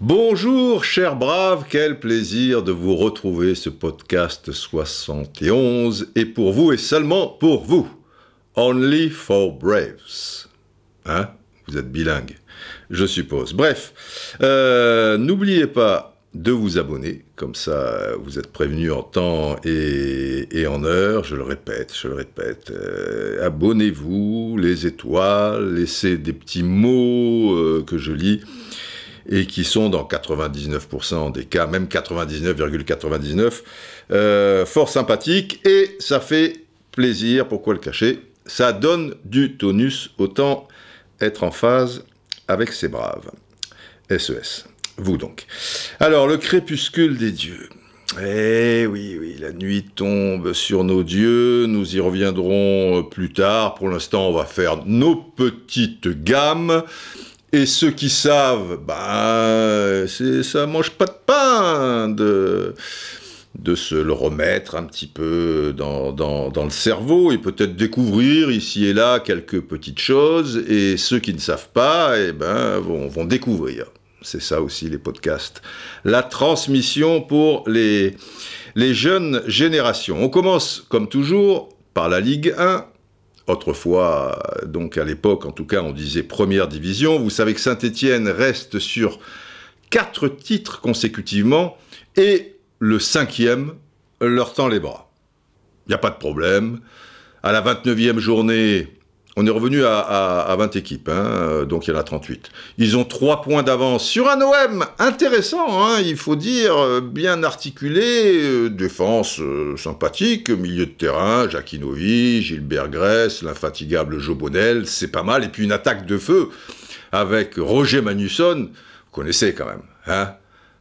Bonjour, chers braves, quel plaisir de vous retrouver ce podcast 71 et pour vous et seulement pour vous. Only for Braves. Hein Vous êtes bilingue, je suppose. Bref, euh, n'oubliez pas, de vous abonner, comme ça vous êtes prévenu en temps et, en heure, je le répète, je le répète, euh, abonnez-vous, les étoiles, laissez des petits mots euh, que je lis et qui sont dans 99% des cas, même 99,99, euh, fort sympathiques et ça fait plaisir, pourquoi le cacher Ça donne du tonus, autant être en phase avec ses braves. SES. E vous donc. Alors, le crépuscule des dieux. Eh oui, oui, la nuit tombe sur nos dieux, nous y reviendrons plus tard. Pour l'instant, on va faire nos petites gammes. Et ceux qui savent, bah, ça mange pas de pain de, de se le remettre un petit peu dans, dans, le cerveau et peut-être découvrir ici et là quelques petites choses. Et ceux qui ne savent pas, eh ben, vont découvrir. C'est ça aussi les podcasts. La transmission pour les, les jeunes générations. On commence, comme toujours, par la Ligue 1. Autrefois, donc à l'époque, en tout cas, on disait première division. Vous savez que Saint-Étienne reste sur quatre titres consécutivement et le cinquième leur tend les bras. Il n'y a pas de problème. À la 29e journée, on est revenu à, 20 équipes, hein, euh, donc il y en a 38. Ils ont 3 points d'avance sur un OM intéressant, hein, il faut dire, euh, bien articulé, euh, défense sympathique, milieu de terrain, Jacquinovi, Gilbert Gress, l'infatigable Jobonel, c'est pas mal, et puis une attaque de feu avec Roger Magnusson, vous connaissez quand même, hein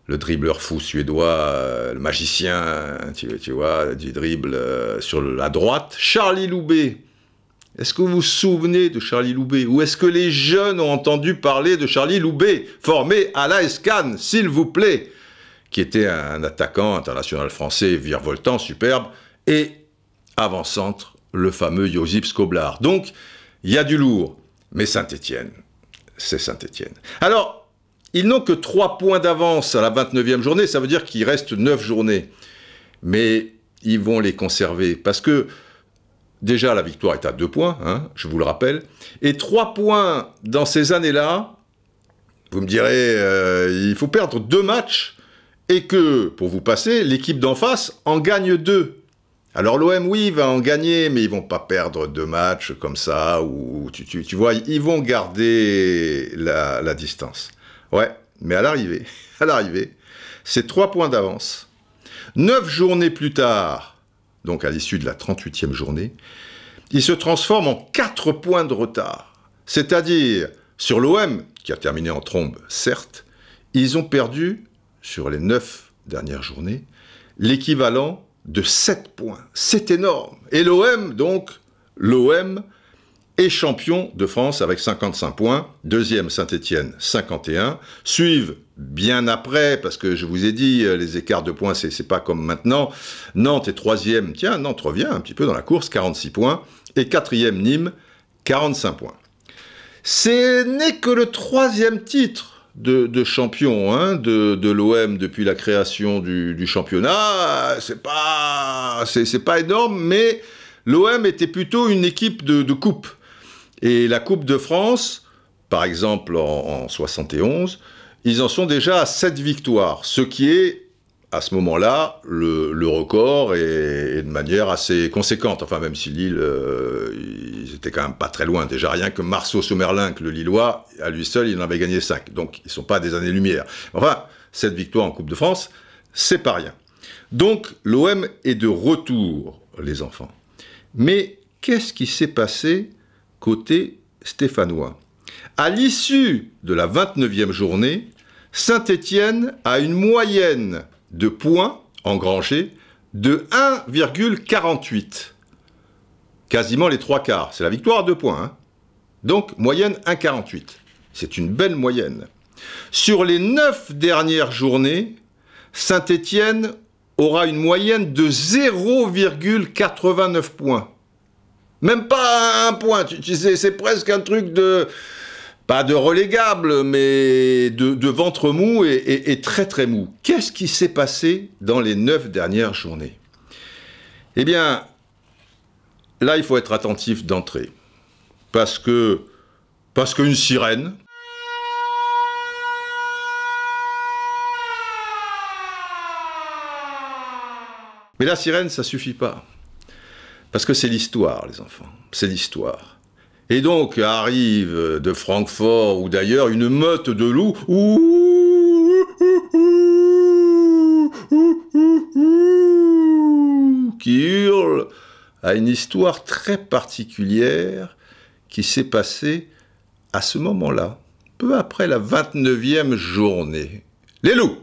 le dribbleur fou suédois, le magicien, hein, tu, vois, du dribble sur la droite. Charlie Loubet, est-ce que vous vous souvenez de Charlie Loubet Ou est-ce que les jeunes ont entendu parler de Charlie Loubet, formé à la s'il vous plaît Qui était un attaquant international français virevoltant, superbe, et avant-centre, le fameux Josip Skoblar. Donc, il y a du lourd. Mais Saint-Étienne, c'est Saint-Étienne. Alors, ils n'ont que 3 points d'avance à la 29e journée, ça veut dire qu'il reste 9 journées. Mais ils vont les conserver. Parce que Déjà, la victoire est à deux points, hein, je vous le rappelle. Et trois points dans ces années-là, vous me direz, euh, il faut perdre deux matchs et que, pour vous passer, l'équipe d'en face en gagne deux. Alors l'OM, oui, va en gagner, mais ils vont pas perdre deux matchs comme ça, ou tu, vois, ils vont garder la, la distance. Ouais, mais à l'arrivée, à l'arrivée, c'est trois points d'avance. Neuf journées plus tard, donc à l'issue de la 38e journée, ils se transforment en 4 points de retard. C'est-à-dire, sur l'OM, qui a terminé en trombe, certes, ils ont perdu, sur les 9 dernières journées, l'équivalent de 7 points. C'est énorme. Et l'OM, donc, l'OM et champion de France avec 55 points, deuxième Saint-Étienne 51, suivent bien après, parce que je vous ai dit, euh, les écarts de points, c'est pas comme maintenant, Nantes est troisième, tiens, Nantes revient un petit peu dans la course, 46 points, et quatrième Nîmes, 45 points. Ce n'est que le troisième titre de, champion hein, de, l'OM depuis la création du, championnat. C'est pas, c'est, pas énorme, mais l'OM était plutôt une équipe de, de coupe. Et la Coupe de France, par exemple en, en 71, ils en sont déjà à 7 victoires, ce qui est à ce moment-là, le, record et de manière assez conséquente. Enfin, même si Lille, euh, ils étaient quand même pas très loin. Déjà, rien que Marceau Sommerlin, que le Lillois, à lui seul, il en avait gagné 5. Donc, ils sont pas à des années-lumière. Enfin, cette victoire en Coupe de France, c'est pas rien. Donc, l'OM est de retour, les enfants. Mais qu'est-ce qui s'est passé côté stéphanois. À l'issue de la 29e journée, Saint-Étienne a une moyenne de points engrangés de 1,48. Quasiment les trois quarts. C'est la victoire de deux points. Hein. Donc, moyenne 1,48. C'est une belle moyenne. Sur les neuf dernières journées, Saint-Étienne aura une moyenne de 0,89 points. Même pas un point. tu C'est presque un truc de pas de relégable, mais de, ventre mou et, très très mou. Qu'est-ce qui s'est passé dans les neuf dernières journées Eh bien, là, il faut être attentif d'entrée. Parce que, parce qu'une sirène, mais la sirène, ça suffit pas. Parce que c'est l'histoire, les enfants. C'est l'histoire. Et donc arrive de Francfort ou d'ailleurs une meute de loups. qui hurle à une histoire très particulière qui s'est passée à ce moment-là, peu après la 29e journée. Les loups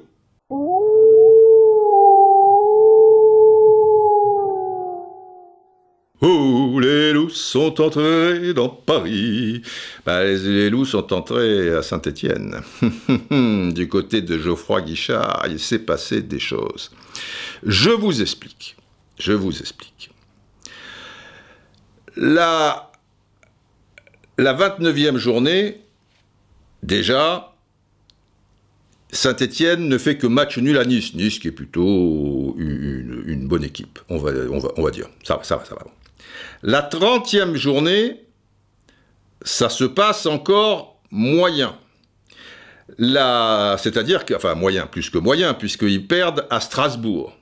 « Oh, les loups sont entrés dans Paris. Bah, les, loups sont entrés à Saint-Étienne. du côté de Geoffroy Guichard, il s'est passé des choses. Je vous explique. Je vous explique. La, la 29e journée, déjà, saint étienne ne fait que match nul à Nice. Nice qui est plutôt une, bonne équipe, on va, on va, dire. Ça, va, ça va. Ça va. La 30e journée, ça se passe encore moyen. C'est-à-dire que, enfin moyen, plus que moyen, puisqu'ils perdent à Strasbourg.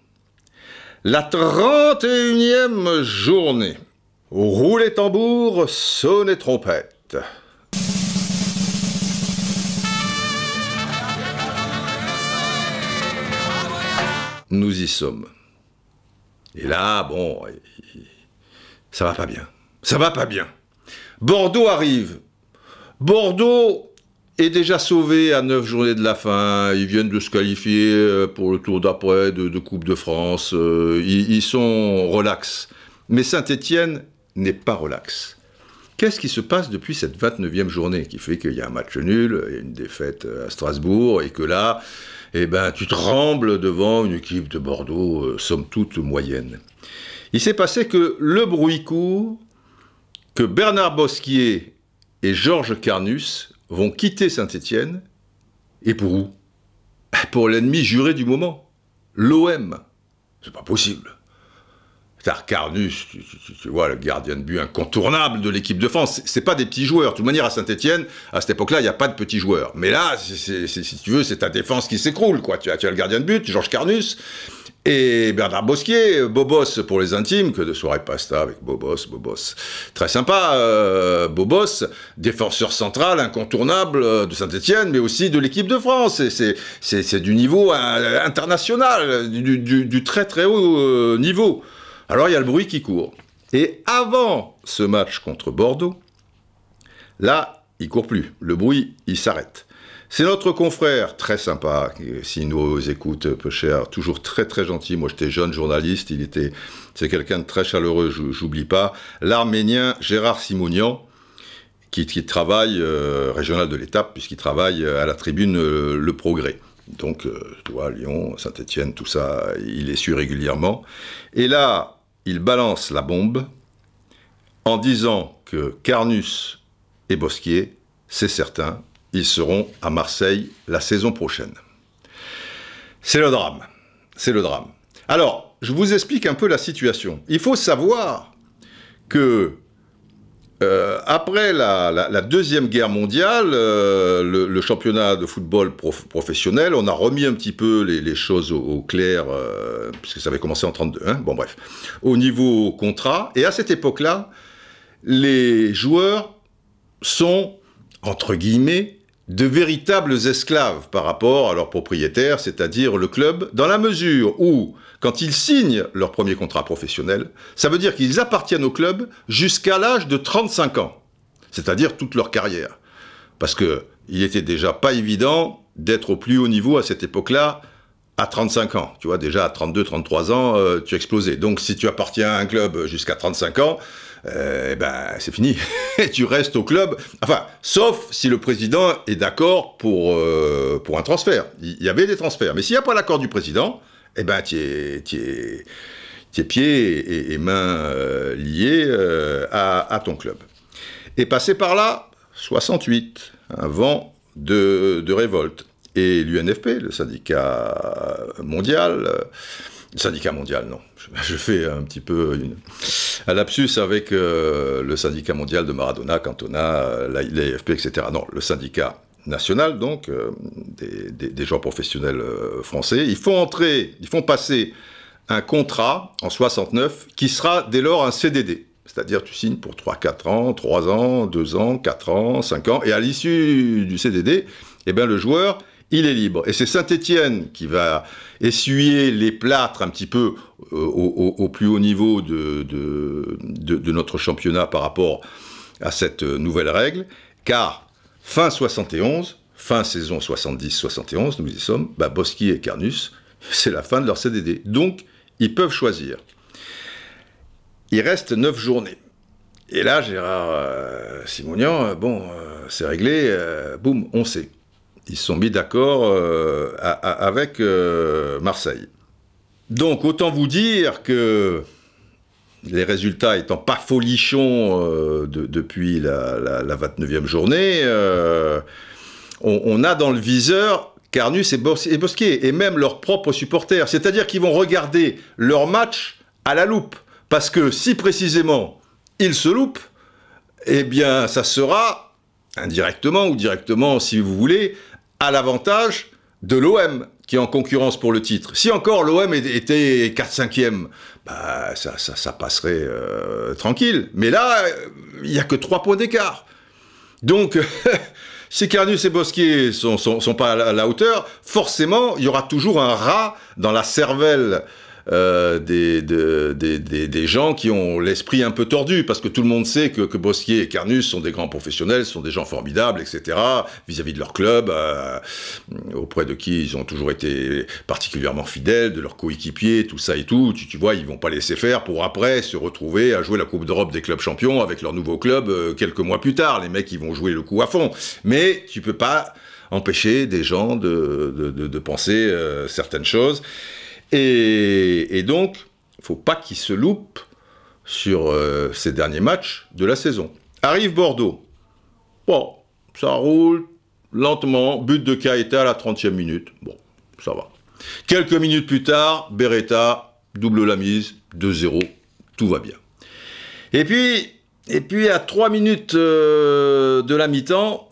La 31e journée. Roulez tambour, sonnez trompette. Nous y sommes. Et là, bon, ça va pas bien. Ça va pas bien. Bordeaux arrive. Bordeaux est déjà sauvé à 9 journées de la fin. Ils viennent de se qualifier euh, pour le tour d'après de, Coupe de France. Euh, ils, sont relax. Mais Saint-Étienne n'est pas relax. Qu'est-ce qui se passe depuis cette 29e journée qui fait qu'il y a un match nul, une défaite euh, à Strasbourg, et que là, eh ben, tu trembles devant une équipe de Bordeaux, somme toute moyenne il s'est passé que le bruit court que Bernard Bosquier et Georges Carnus vont quitter Saint-Étienne. Et pour où eh, Pour l'ennemi juré du moment, l'OM. C'est pas possible. Car Carnus, tu, tu, vois, le gardien de but incontournable de l'équipe de France, c'est pas des petits joueurs. De toute manière, à Saint-Etienne, à cette époque-là, il n'y a pas de petits joueurs. Mais là, si tu veux, c'est ta défense qui s'écroule, quoi. Tu as, tu as le gardien de but, Georges Carnus, et Bernard Bosquier, Bobos pour les intimes, que de soirée pasta avec Bobos, Bobos. Très sympa, euh, Bobos, défenseur central incontournable euh, de Saint-Etienne, mais aussi de l'équipe de France. C'est du niveau euh, international, du, du, très très haut niveau. Alors il y a le bruit qui court. Et avant ce match contre Bordeaux, là, il court plus. Le bruit, il s'arrête. C'est notre confrère, très sympa, si nous écoute, euh, peu cher, toujours très très gentil. Moi j'étais jeune journaliste, il était, c'est quelqu'un de très chaleureux, j'oublie pas. L'Arménien Gérard Simonian, qui, travaille, euh, régional de l'étape, puisqu'il travaille euh, à la tribune Le Progrès. Donc, toi, Lyon, saint étienne tout ça, il est su régulièrement. Et là, il balance la bombe en disant que Carnus et Bosquier, c'est certain, ils seront à Marseille la saison prochaine. C'est le drame. C'est le drame. Alors, je vous explique un peu la situation. Il faut savoir que euh, après la, Deuxième Guerre mondiale, euh, le, championnat de football professionnel, on a remis un petit peu les, choses au, clair, euh, puisque ça avait commencé en 32, hein, bon bref, au niveau contrat. Et à cette époque-là, les joueurs sont, entre guillemets, de véritables esclaves par rapport à leur propriétaire, c'est-à-dire le club, dans la mesure où, quand ils signent leur premier contrat professionnel, ça veut dire qu'ils appartiennent au club jusqu'à l'âge de 35 ans, c'est-à-dire toute leur carrière. Parce que il était déjà pas évident d'être au plus haut niveau à cette époque-là, à 35 ans. Tu vois, déjà à 32, 33 ans, euh, tu explosais. Donc si tu appartiens à un club jusqu'à 35 ans, euh, eh ben, c'est fini. tu restes au club. Enfin, sauf si le président est d'accord pour, euh, pour un transfert. Il y avait des transferts. Mais s'il n'y a pas l'accord du président, eh ben, tu es, pieds et, mains euh, liés à, ton club. Et passé par là, 68, un vent de, de révolte. Et l'UNFP, le syndicat mondial, le syndicat mondial, non. Je, fais un petit peu une, un lapsus avec euh, le syndicat mondial de Maradona, Cantona, euh, l'AFP, etc. Non, le syndicat national, donc, euh, des, des, gens professionnels français. Ils font entrer, ils font passer un contrat en 69 qui sera dès lors un CDD. C'est-à-dire tu signes pour 3, 4 ans, 3 ans, 2 ans, 4 ans, 5 ans, et à l'issue du CDD, eh bien, le joueur il est libre. Et c'est Saint-Étienne qui va essuyer les plâtres un petit peu euh, au, plus haut niveau de, notre championnat par rapport à cette euh, nouvelle règle, car fin 71, fin saison 70-71, nous y sommes, bah et Carnus, c'est la fin de leur CDD. Donc, ils peuvent choisir. Il reste 9 journées. Et là, Gérard euh, Simonian, bon, c'est réglé, boum, on sait ils sont mis d'accord euh, avec euh, Marseille. Donc autant vous dire que les résultats étant pas folichons euh, depuis la, 29e journée, on, a dans le viseur Carnus et, et Bosquet, et même leurs propres supporters. C'est-à-dire qu'ils vont regarder leur match à la loupe. Parce que si précisément ils se loupent, eh bien ça sera indirectement ou directement, si vous voulez, à l'avantage de l'OM qui est en concurrence pour le titre. Si encore l'OM était 4-5e, bah, ça, passerait euh, tranquille. Mais là, il n'y a que 3 points d'écart. Donc, si Carnus et Bosquier ne sont, pas à la hauteur, forcément, il y aura toujours un rat dans la cervelle euh, des, gens qui ont l'esprit un peu tordu, parce que tout le monde sait que, que Bossier et Carnus sont des grands professionnels, sont des gens formidables, etc., vis-à-vis de leur club, euh, auprès de qui ils ont toujours été particulièrement fidèles, de leurs coéquipiers, tout ça et tout. Tu, vois, ils vont pas laisser faire pour après se retrouver à jouer la Coupe d'Europe des clubs champions avec leur nouveau club euh, quelques mois plus tard. Les mecs, ils vont jouer le coup à fond. Mais tu peux pas empêcher des gens de, penser certaines choses. Et, donc, il ne faut pas qu'il se loupe sur euh, ces derniers matchs de la saison. Arrive Bordeaux. Bon, ça roule lentement. But de Caeta à la 30e minute. Bon, ça va. Quelques minutes plus tard, Beretta double la mise, 2-0. Tout va bien. Et puis, et puis à 3 minutes euh, de la mi-temps,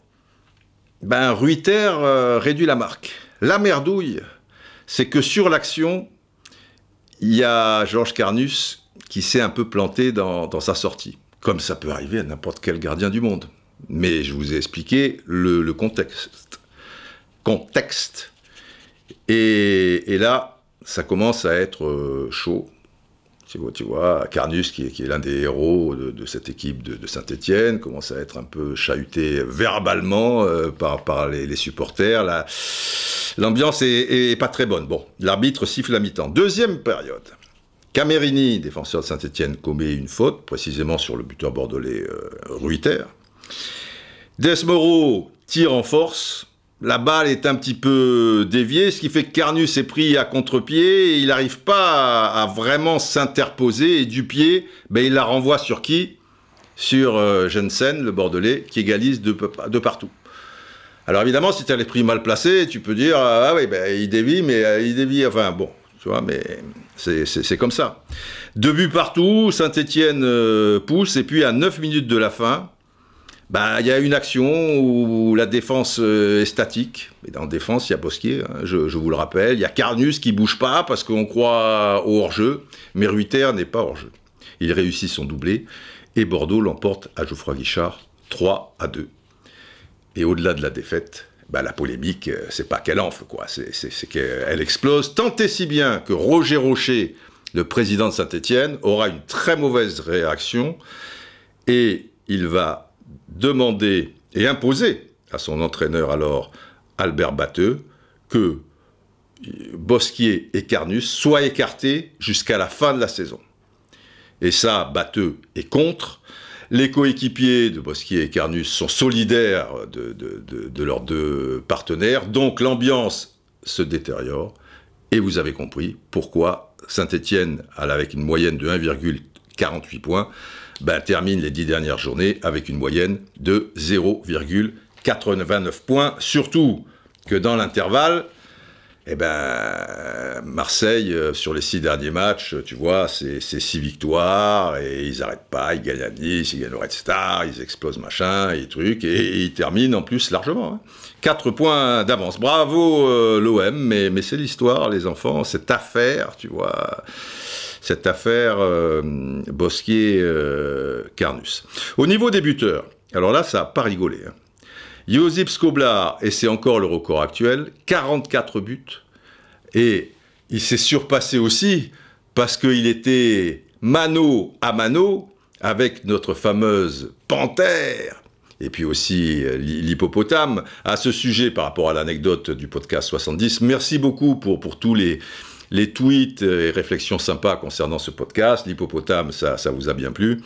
ben, Ruiter euh, réduit la marque. La merdouille c'est que sur l'action, il y a Georges Carnus qui s'est un peu planté dans, sa sortie, comme ça peut arriver à n'importe quel gardien du monde. Mais je vous ai expliqué le, contexte. Contexte. et, là, ça commence à être euh, chaud. Tu vois, Carnus, qui est, qui est l'un des héros de, cette équipe de, Saint-Etienne, commence à être un peu chahuté verbalement euh, par, les, supporters. L'ambiance la, est, pas très bonne. Bon, l'arbitre siffle la mi-temps. Deuxième période. Camerini, défenseur de Saint-Etienne, commet une faute, précisément sur le buteur bordelais euh, Ruiter. Desmoreau tire en force, la balle est un petit peu déviée, ce qui fait que Carnus est pris à contre-pied, et il n'arrive pas à, vraiment s'interposer, et du pied, Mais ben, il la renvoie sur qui Sur euh, Jensen, le Bordelais, qui égalise de, partout. Alors évidemment, si tu as les prix mal placés, tu peux dire, ah, ah oui, ben, il dévie, mais euh, il dévie, enfin bon, tu vois, mais c'est comme ça. Deux buts partout, saint étienne euh, pousse, et puis à 9 minutes de la fin, bah, il y a une action où la défense euh, est statique. Et dans la défense, il y a Bosquier, hein, je, vous le rappelle. Il y a Carnus qui bouge pas parce qu'on croit au hors-jeu. Mais Ruiter n'est pas hors-jeu. Il réussit son doublé. Et Bordeaux l'emporte à Geoffroy Guichard 3 à 2. Et au-delà de la défaite, bah, la polémique, euh, c'est pas qu'elle enfle, quoi. C'est qu'elle explose. Tant et si bien que Roger Rocher, le président de Saint-Étienne, aura une très mauvaise réaction. Et il va demander et imposer à son entraîneur alors Albert Bateux que Bosquier et Carnus soient écartés jusqu'à la fin de la saison. Et ça, Bateux est contre. Les coéquipiers de Bosquier et Carnus sont solidaires de, leurs deux partenaires, donc l'ambiance se détériore. Et vous avez compris pourquoi Saint-Étienne, avec une moyenne de 1,48 points, ben, termine les dix dernières journées avec une moyenne de 0,89 points. Surtout que dans l'intervalle, eh ben, Marseille, euh, sur les six derniers matchs, tu vois, c'est six victoires, et ils n'arrêtent pas, ils gagnent à Nice, ils gagnent au Red Star, ils explosent machin, et trucs, et, ils terminent en plus largement. Hein. Quatre points d'avance. Bravo euh, l'OM, mais, mais c'est l'histoire, les enfants, cette affaire, tu vois cette affaire euh, Bosquier-Carnus. Euh, Au niveau des buteurs, alors là, ça n'a pas rigolé. Hein. Josip Skoblar, et c'est encore le record actuel, 44 buts. Et il s'est surpassé aussi parce qu'il était mano à mano avec notre fameuse panthère et puis aussi euh, l'hippopotame. À ce sujet, par rapport à l'anecdote du podcast 70, merci beaucoup pour, pour tous les, les tweets et réflexions sympas concernant ce podcast. L'hippopotame, ça, vous a bien plu.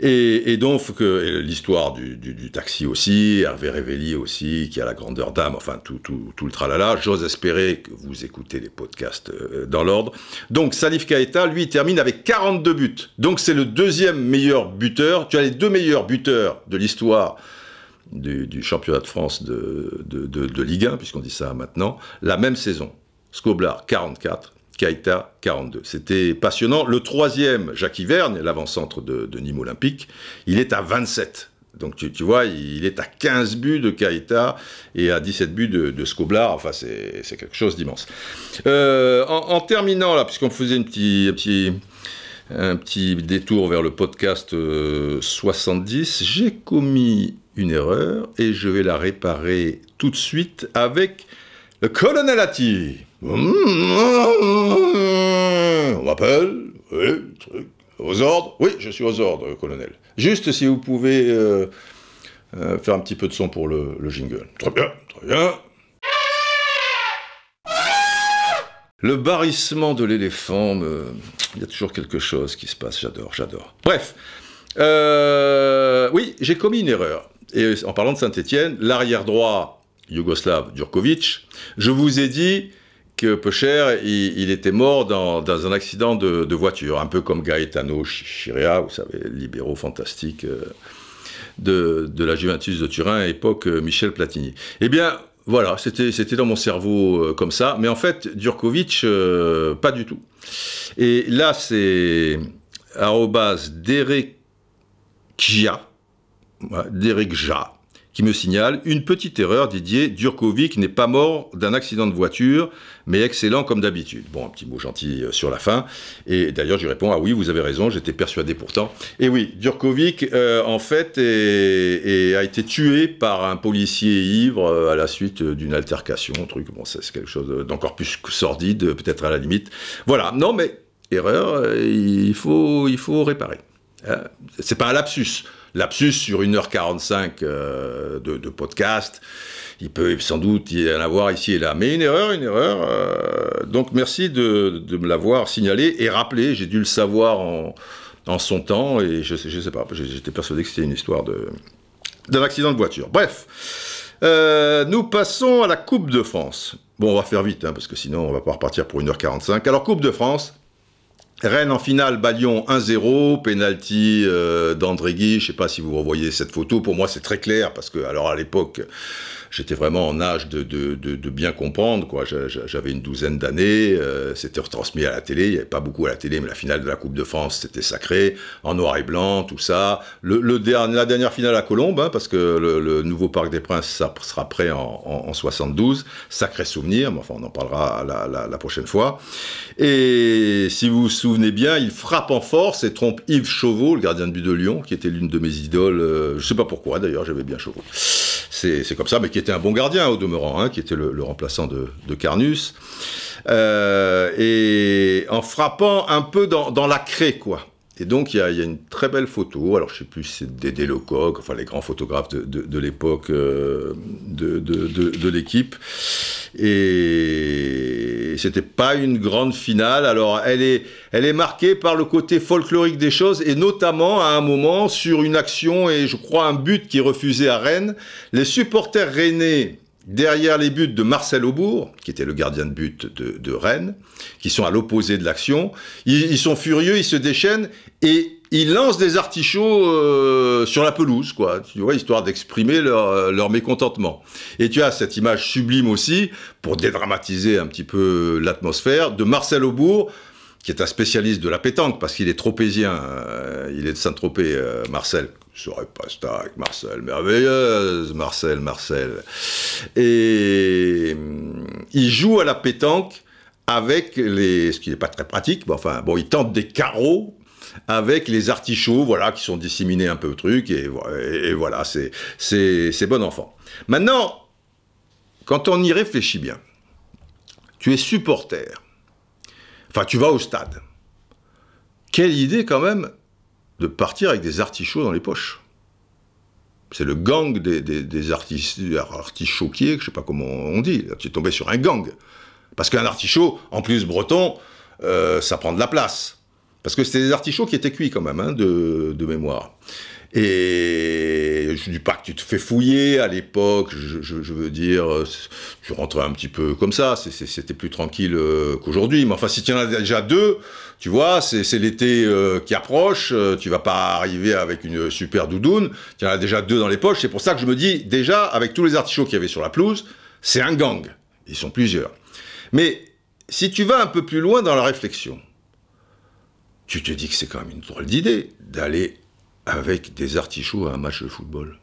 Et, donc, l'histoire du, taxi aussi, Hervé Révelli aussi, qui a la grandeur d'âme, enfin tout, tout, tout, le tralala. J'ose espérer que vous écoutez les podcasts euh, dans l'ordre. Donc, Salif Keita, lui, termine avec 42 buts. Donc, c'est le deuxième meilleur buteur. Tu as les deux meilleurs buteurs de l'histoire. Du, championnat de France de, de, de Ligue 1, puisqu'on dit ça maintenant, la même saison. Scoblar 44, Kaita 42. C'était passionnant. Le troisième, Jacques Verne, l'avant-centre de, Nîmes Olympique, il est à 27. Donc tu, vois, il est à 15 buts de Kaïta et à 17 buts de, de Scoblar. Enfin, c'est quelque chose d'immense. Euh, en, terminant, là, puisqu'on faisait un petit un petit détour vers le podcast 70, euh, j'ai commis une erreur et je vais la réparer tout de suite avec le colonel Atti. Hum, on m'appelle Oui, Aux ordres Oui, je suis aux ordres, colonel. Juste si vous pouvez euh, euh, faire un petit peu de son pour le, jingle. Très bien, très bien. Le barrissement de l'éléphant, il y a toujours quelque chose qui se passe, j'adore, j'adore. Bref, euh, oui, j'ai commis une erreur. Et en parlant de Saint-Étienne, l'arrière droit yougoslave Djurkovic, je vous ai dit que Pocher, il, était mort dans, un accident de, voiture, un peu comme Gaetano Chiria, vous savez, libéraux fantastique euh, de, la Juventus de Turin, à époque euh, Michel Platini. Eh bien, voilà, c'était dans mon cerveau euh, comme ça, mais en fait, Durkovic, pas du tout. Et là, c'est arrobas Derek ja qui me signale une petite erreur, Didier Durkovic n'est pas mort d'un accident de voiture, mais excellent comme d'habitude. Bon, un petit mot gentil euh, sur la fin. Et d'ailleurs, je lui réponds, ah oui, vous avez raison, j'étais persuadé pourtant. Et oui, Durkovic, euh, en fait, et a été tué par un policier ivre euh, à la suite d'une altercation, truc, bon, c'est quelque chose d'encore plus sordide, peut-être à la limite. Voilà, non mais, erreur, il faut, il faut réparer. C'est pas un lapsus lapsus sur 1h45 euh, de, podcast. Il peut sans doute y en avoir ici et là. Mais une erreur, une erreur. Euh, donc merci de, me l'avoir signalé et rappelé. J'ai dû le savoir en, son temps et je, je sais pas, j'étais persuadé que c'était une histoire de d'un accident de voiture. Bref, euh, nous passons à la Coupe de France. Bon, on va faire vite, hein, parce que sinon on va pas repartir pour 1h45. Alors Coupe de France, Rennes en finale, Ballon 1-0, penalty euh, d'André Guy. Je ne sais pas si vous revoyez cette photo. Pour moi, c'est très clair parce que, alors à l'époque, j'étais vraiment en âge de, bien comprendre. Quoi. J'avais une douzaine d'années, euh, c'était retransmis à la télé, il n'y avait pas beaucoup à la télé, mais la finale de la Coupe de France, c'était sacré, en noir et blanc, tout ça. Le, la dernière finale à Colombes, hein, parce que le, nouveau Parc des Princes ça sera prêt en, 72, sacré souvenir, mais enfin on en parlera la, prochaine fois. Et si vous vous souvenez bien, il frappe en force et trompe Yves Chauveau, le gardien de but de Lyon, qui était l'une de mes idoles, euh, je ne sais pas pourquoi d'ailleurs, j'avais bien Chauveau. C'est comme ça, mais qui qui était un bon gardien au demeurant, hein, qui était le, remplaçant de, Carnus, euh, et en frappant un peu dans, dans la craie, quoi. Et donc, il y, a une très belle photo. Alors, je ne sais plus si c'est Dédé Lecoq, enfin, les grands photographes de, l'époque euh, de, l'équipe. Et n'était pas une grande finale. Alors, elle est, elle est marquée par le côté folklorique des choses et notamment à un moment sur une action et je crois un but qui est refusé à Rennes. Les supporters rennais derrière les buts de Marcel Aubourg, qui était le gardien de but de, Rennes, qui sont à l'opposé de l'action. Ils, sont furieux, ils se déchaînent et ils lancent des artichauts euh, sur la pelouse, quoi, tu vois, histoire d'exprimer euh, leur, mécontentement. Et tu as cette image sublime aussi, pour dédramatiser un petit peu l'atmosphère, de Marcel Aubourg, qui est un spécialiste de la pétanque, parce qu'il est tropézien, euh, il est de Saint-Tropez, Marcel. Je pas avec Marcel, merveilleuse, Marcel, Marcel. Et mm, il joue à la pétanque avec les, ce qui n'est pas très pratique, mais enfin, bon, il tente des carreaux avec les artichauts, voilà, qui sont disséminés un peu au truc, et, voilà, c'est bon enfant. Maintenant, quand on y réfléchit bien, tu es supporter, enfin, tu vas au stade. Quelle idée quand même de partir avec des artichauts dans les poches. C'est le gang des, des, des est, je ne sais pas comment on dit. Tu es tombé sur un gang. Parce qu'un artichaut, en plus breton, euh, ça prend de la place. Parce que c'était des artichauts qui étaient cuits quand même, hein, de, de mémoire. Et je dis pas que tu te fais fouiller à l'époque, je, veux dire, euh, tu rentrais un petit peu comme ça, c'était plus tranquille euh, qu'aujourd'hui. Mais enfin, si tu en as déjà deux, tu vois, c'est l'été euh, qui approche, tu vas pas arriver avec une super doudoune, tu en as déjà deux dans les poches, c'est pour ça que je me dis, déjà, avec tous les artichauts qu'il y avait sur la pelouse, c'est un gang, ils sont plusieurs. Mais si tu vas un peu plus loin dans la réflexion, tu te dis que c'est quand même une drôle d'idée d'aller avec des artichauts à un match de football.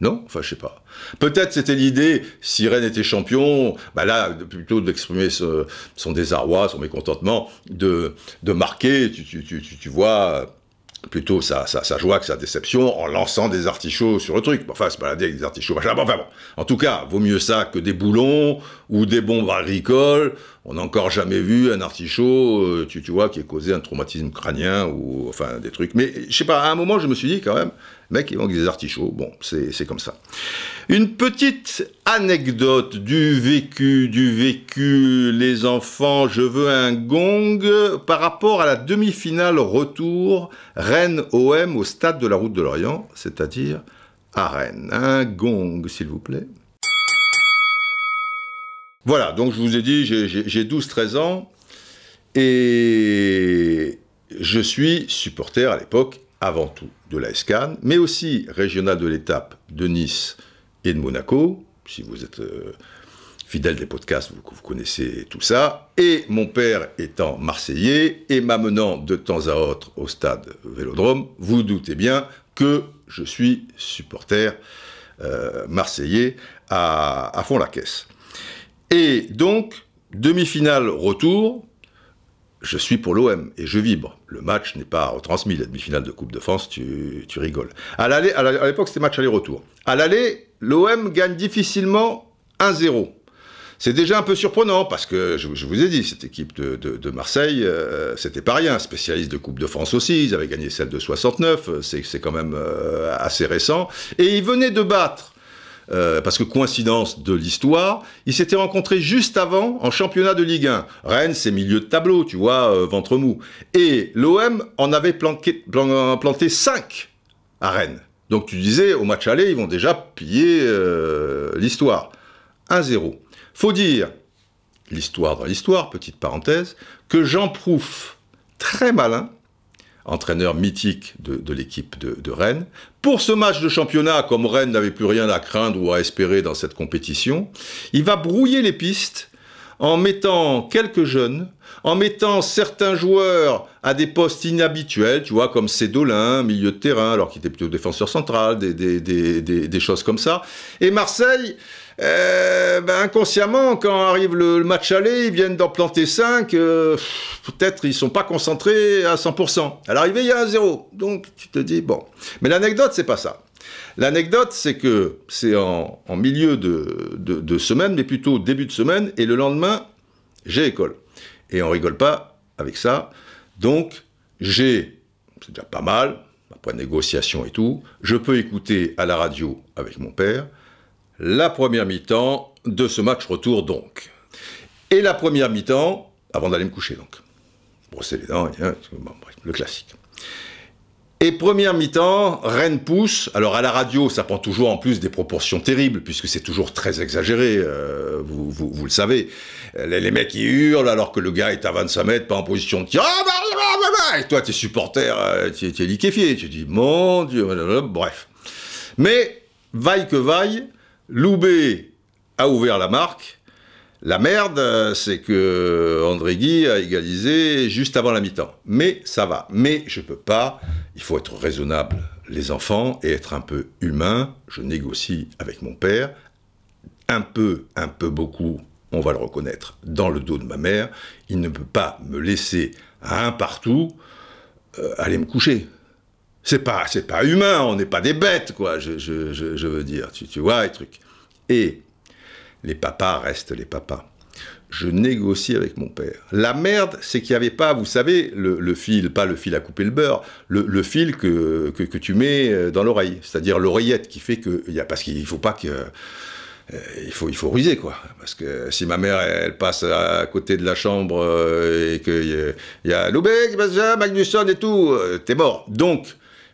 Non Enfin, je sais pas. Peut-être c'était l'idée, si Rennes était champion, bah là, plutôt d'exprimer son désarroi, son mécontentement, de, de marquer, tu, vois, plutôt sa, joie que sa déception en lançant des artichauts sur le truc. Enfin, se balader avec des artichauts, Enfin bon, en tout cas, vaut mieux ça que des boulons ou des bombes agricoles on n'a encore jamais vu un artichaut, euh, tu, vois, qui ait causé un traumatisme crânien ou enfin des trucs. Mais je sais pas, à un moment, je me suis dit quand même, mec, il manque des artichauts. Bon, c'est comme ça. Une petite anecdote du vécu, du vécu, les enfants, je veux un gong par rapport à la demi-finale retour Rennes-OM au stade de la Route de l'Orient, c'est-à-dire à Rennes. Un gong, s'il vous plaît. Voilà, donc je vous ai dit, j'ai 12-13 ans, et je suis supporter à l'époque, avant tout, de la SCAN, mais aussi régional de l'étape de Nice et de Monaco, si vous êtes euh, fidèle des podcasts, vous, connaissez tout ça, et mon père étant marseillais, et m'amenant de temps à autre au stade Vélodrome, vous doutez bien que je suis supporter euh, marseillais à fond la caisse. Et donc, demi-finale retour, je suis pour l'OM et je vibre. Le match n'est pas retransmis, la demi-finale de Coupe de France, tu, rigoles. À l'époque, c'était match aller-retour. À l'aller, l'OM gagne difficilement 1-0. C'est déjà un peu surprenant parce que je, vous ai dit, cette équipe de, Marseille, euh, c'était pas rien. Spécialiste de Coupe de France aussi, ils avaient gagné celle de 69, euh, c'est quand même euh, assez récent. Et ils venaient de battre euh, parce que coïncidence de l'histoire, ils s'étaient rencontrés juste avant en championnat de Ligue 1. Rennes, c'est milieu de tableau, tu vois, euh, ventre mou. Et l'OM en avait planté 5 à Rennes. Donc tu disais, au match aller, ils vont déjà piller euh, l'histoire. 1-0. Faut dire, l'histoire dans l'histoire, petite parenthèse, que Jean Prouf, très malin, entraîneur mythique de, l'équipe de, Rennes. Pour ce match de championnat, comme Rennes n'avait plus rien à craindre ou à espérer dans cette compétition, il va brouiller les pistes en mettant quelques jeunes, en mettant certains joueurs à des postes inhabituels, tu vois, comme Cédolin, milieu de terrain, alors qu'il était plutôt défenseur central, des, des, des choses comme ça. Et Marseille euh, ben, inconsciemment, quand arrive le, match aller, ils viennent d'en planter 5, euh, peut-être ils sont pas concentrés à 100%. À l'arrivée, il y a un zéro. Donc tu te dis, bon. Mais l'anecdote, c'est pas ça. L'anecdote, c'est que c'est en, milieu de, semaine, mais plutôt début de semaine, et le lendemain, j'ai école. Et on rigole pas avec ça. Donc, j'ai, c'est déjà pas mal, après négociation et tout, je peux écouter à la radio avec mon père, la première mi-temps de ce match retour donc. Et la première mi-temps, avant d'aller me coucher donc. Brosser les dents, le classique. Et première mi-temps, Rennes pousse. Alors à la radio, ça prend toujours en plus des proportions terribles, puisque c'est toujours très exagéré, euh, vous, le savez. Les, mecs, ils hurlent alors que le gars est à 25 mètres, pas en position de tir. Ah, bah, bah, bah, Et toi, t'es supporter, euh, tu es liquéfié. Tu dis, mon Dieu, bref. Mais, vaille que vaille, Loubet a ouvert la marque. La merde, c'est que Guy a égalisé juste avant la mi-temps. Mais ça va. Mais je peux pas. Il faut être raisonnable, les enfants, et être un peu humain. Je négocie avec mon père. Un peu, un peu beaucoup, on va le reconnaître, dans le dos de ma mère. Il ne peut pas me laisser à un partout euh, aller me coucher. C'est pas, c'est pas humain, on n'est pas des bêtes, quoi, je, je, je, veux dire, tu, tu, vois, les trucs. Et les papas restent les papas. Je négocie avec mon père. La merde, c'est qu'il n'y avait pas, vous savez, le, le, fil, pas le fil à couper le beurre, le, le fil que, que, que, tu mets euh, dans l'oreille, c'est-à-dire l'oreillette qui fait que, y a, parce qu'il ne faut pas que euh, il faut, il faut ruser, quoi. Parce que si ma mère, elle, passe à côté de la chambre euh, et qu'il y, y, a Loubé qui passe ah, Magnusson et tout, t'es mort. Donc,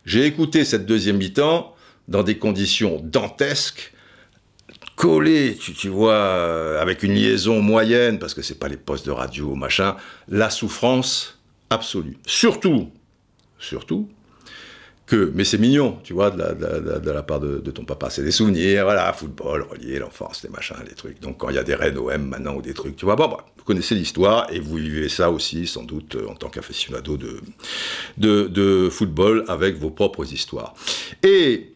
j'ai écouté cette deuxième mi-temps dans des conditions dantesques, collées, tu, vois, euh, avec une liaison moyenne, parce que ce c'est pas les postes de radio, machin, la souffrance absolue. Surtout, surtout, mais c'est mignon, tu vois, de la, part de, ton papa. C'est des souvenirs, voilà, football, relié, l'enfance, les machins, les trucs. Donc quand il y a des Rennes OM maintenant ou des trucs, tu vois, bon, vous connaissez l'histoire et vous vivez ça aussi, sans doute, euh, en tant qu'aficionado de, de, football avec vos propres histoires. Et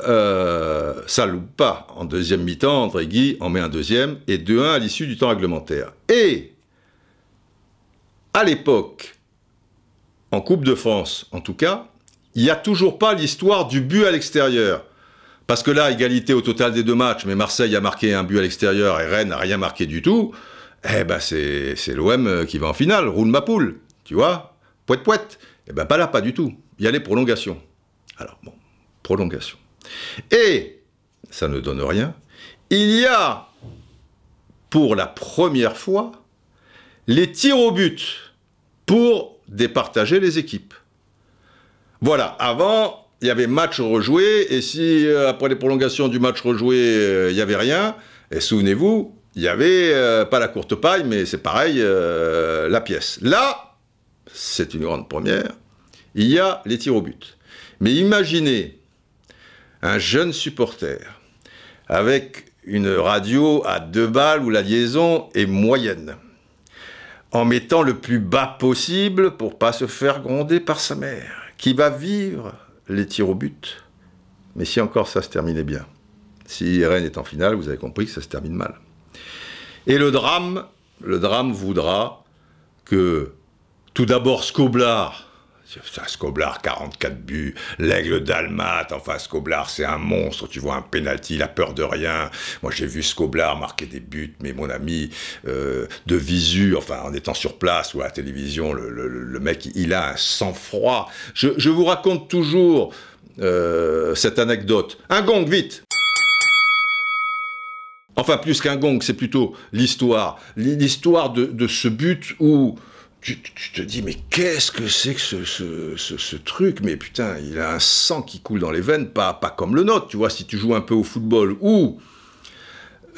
euh, ça ne loupe pas. En deuxième mi-temps, André Guy en met un deuxième et 2-1 à l'issue du temps réglementaire. Et à l'époque, en Coupe de France en tout cas, il n'y a toujours pas l'histoire du but à l'extérieur. Parce que là, égalité au total des deux matchs, mais Marseille a marqué un but à l'extérieur et Rennes n'a rien marqué du tout, eh ben c'est, l'OM euh, qui va en finale, roule ma poule, tu vois, poète poète. Eh ben pas là, pas du tout. Il y a les prolongations. Alors bon, prolongation. Et, ça ne donne rien, il y a, pour la première fois, les tirs au but pour départager les équipes. Voilà, avant, il y avait match rejoué, et si euh, après les prolongations du match rejoué, euh, il n'y avait rien, et souvenez-vous, il y avait euh, pas la courte paille, mais c'est pareil, la pièce. Là, c'est une grande première, il y a les tirs au but. Mais imaginez un jeune supporter avec une radio à deux balles où la liaison est moyenne, en mettant le plus bas possible pour pas se faire gronder par sa mère qui va vivre les tirs au but, mais si encore ça se terminait bien. Si Rennes est en finale, vous avez compris que ça se termine mal. Et le drame, le drame voudra que tout d'abord Scoblar... Ça, Scoblar, 44 buts. L'aigle d'Almat, enfin, Scoblar, c'est un monstre. Tu vois, un penalty, il a peur de rien. Moi, j'ai vu Scoblar marquer des buts, mais mon ami, euh, de visu, enfin, en étant sur place ou à la télévision, le, mec, il a un sang-froid. Je, vous raconte toujours euh, cette anecdote. Un gong, vite Enfin, plus qu'un gong, c'est plutôt l'histoire. L'histoire de, ce but où tu, te dis, mais qu'est-ce que c'est que ce, truc Mais putain, il a un sang qui coule dans les veines, pas, comme le nôtre, tu vois, si tu joues un peu au football. Ou,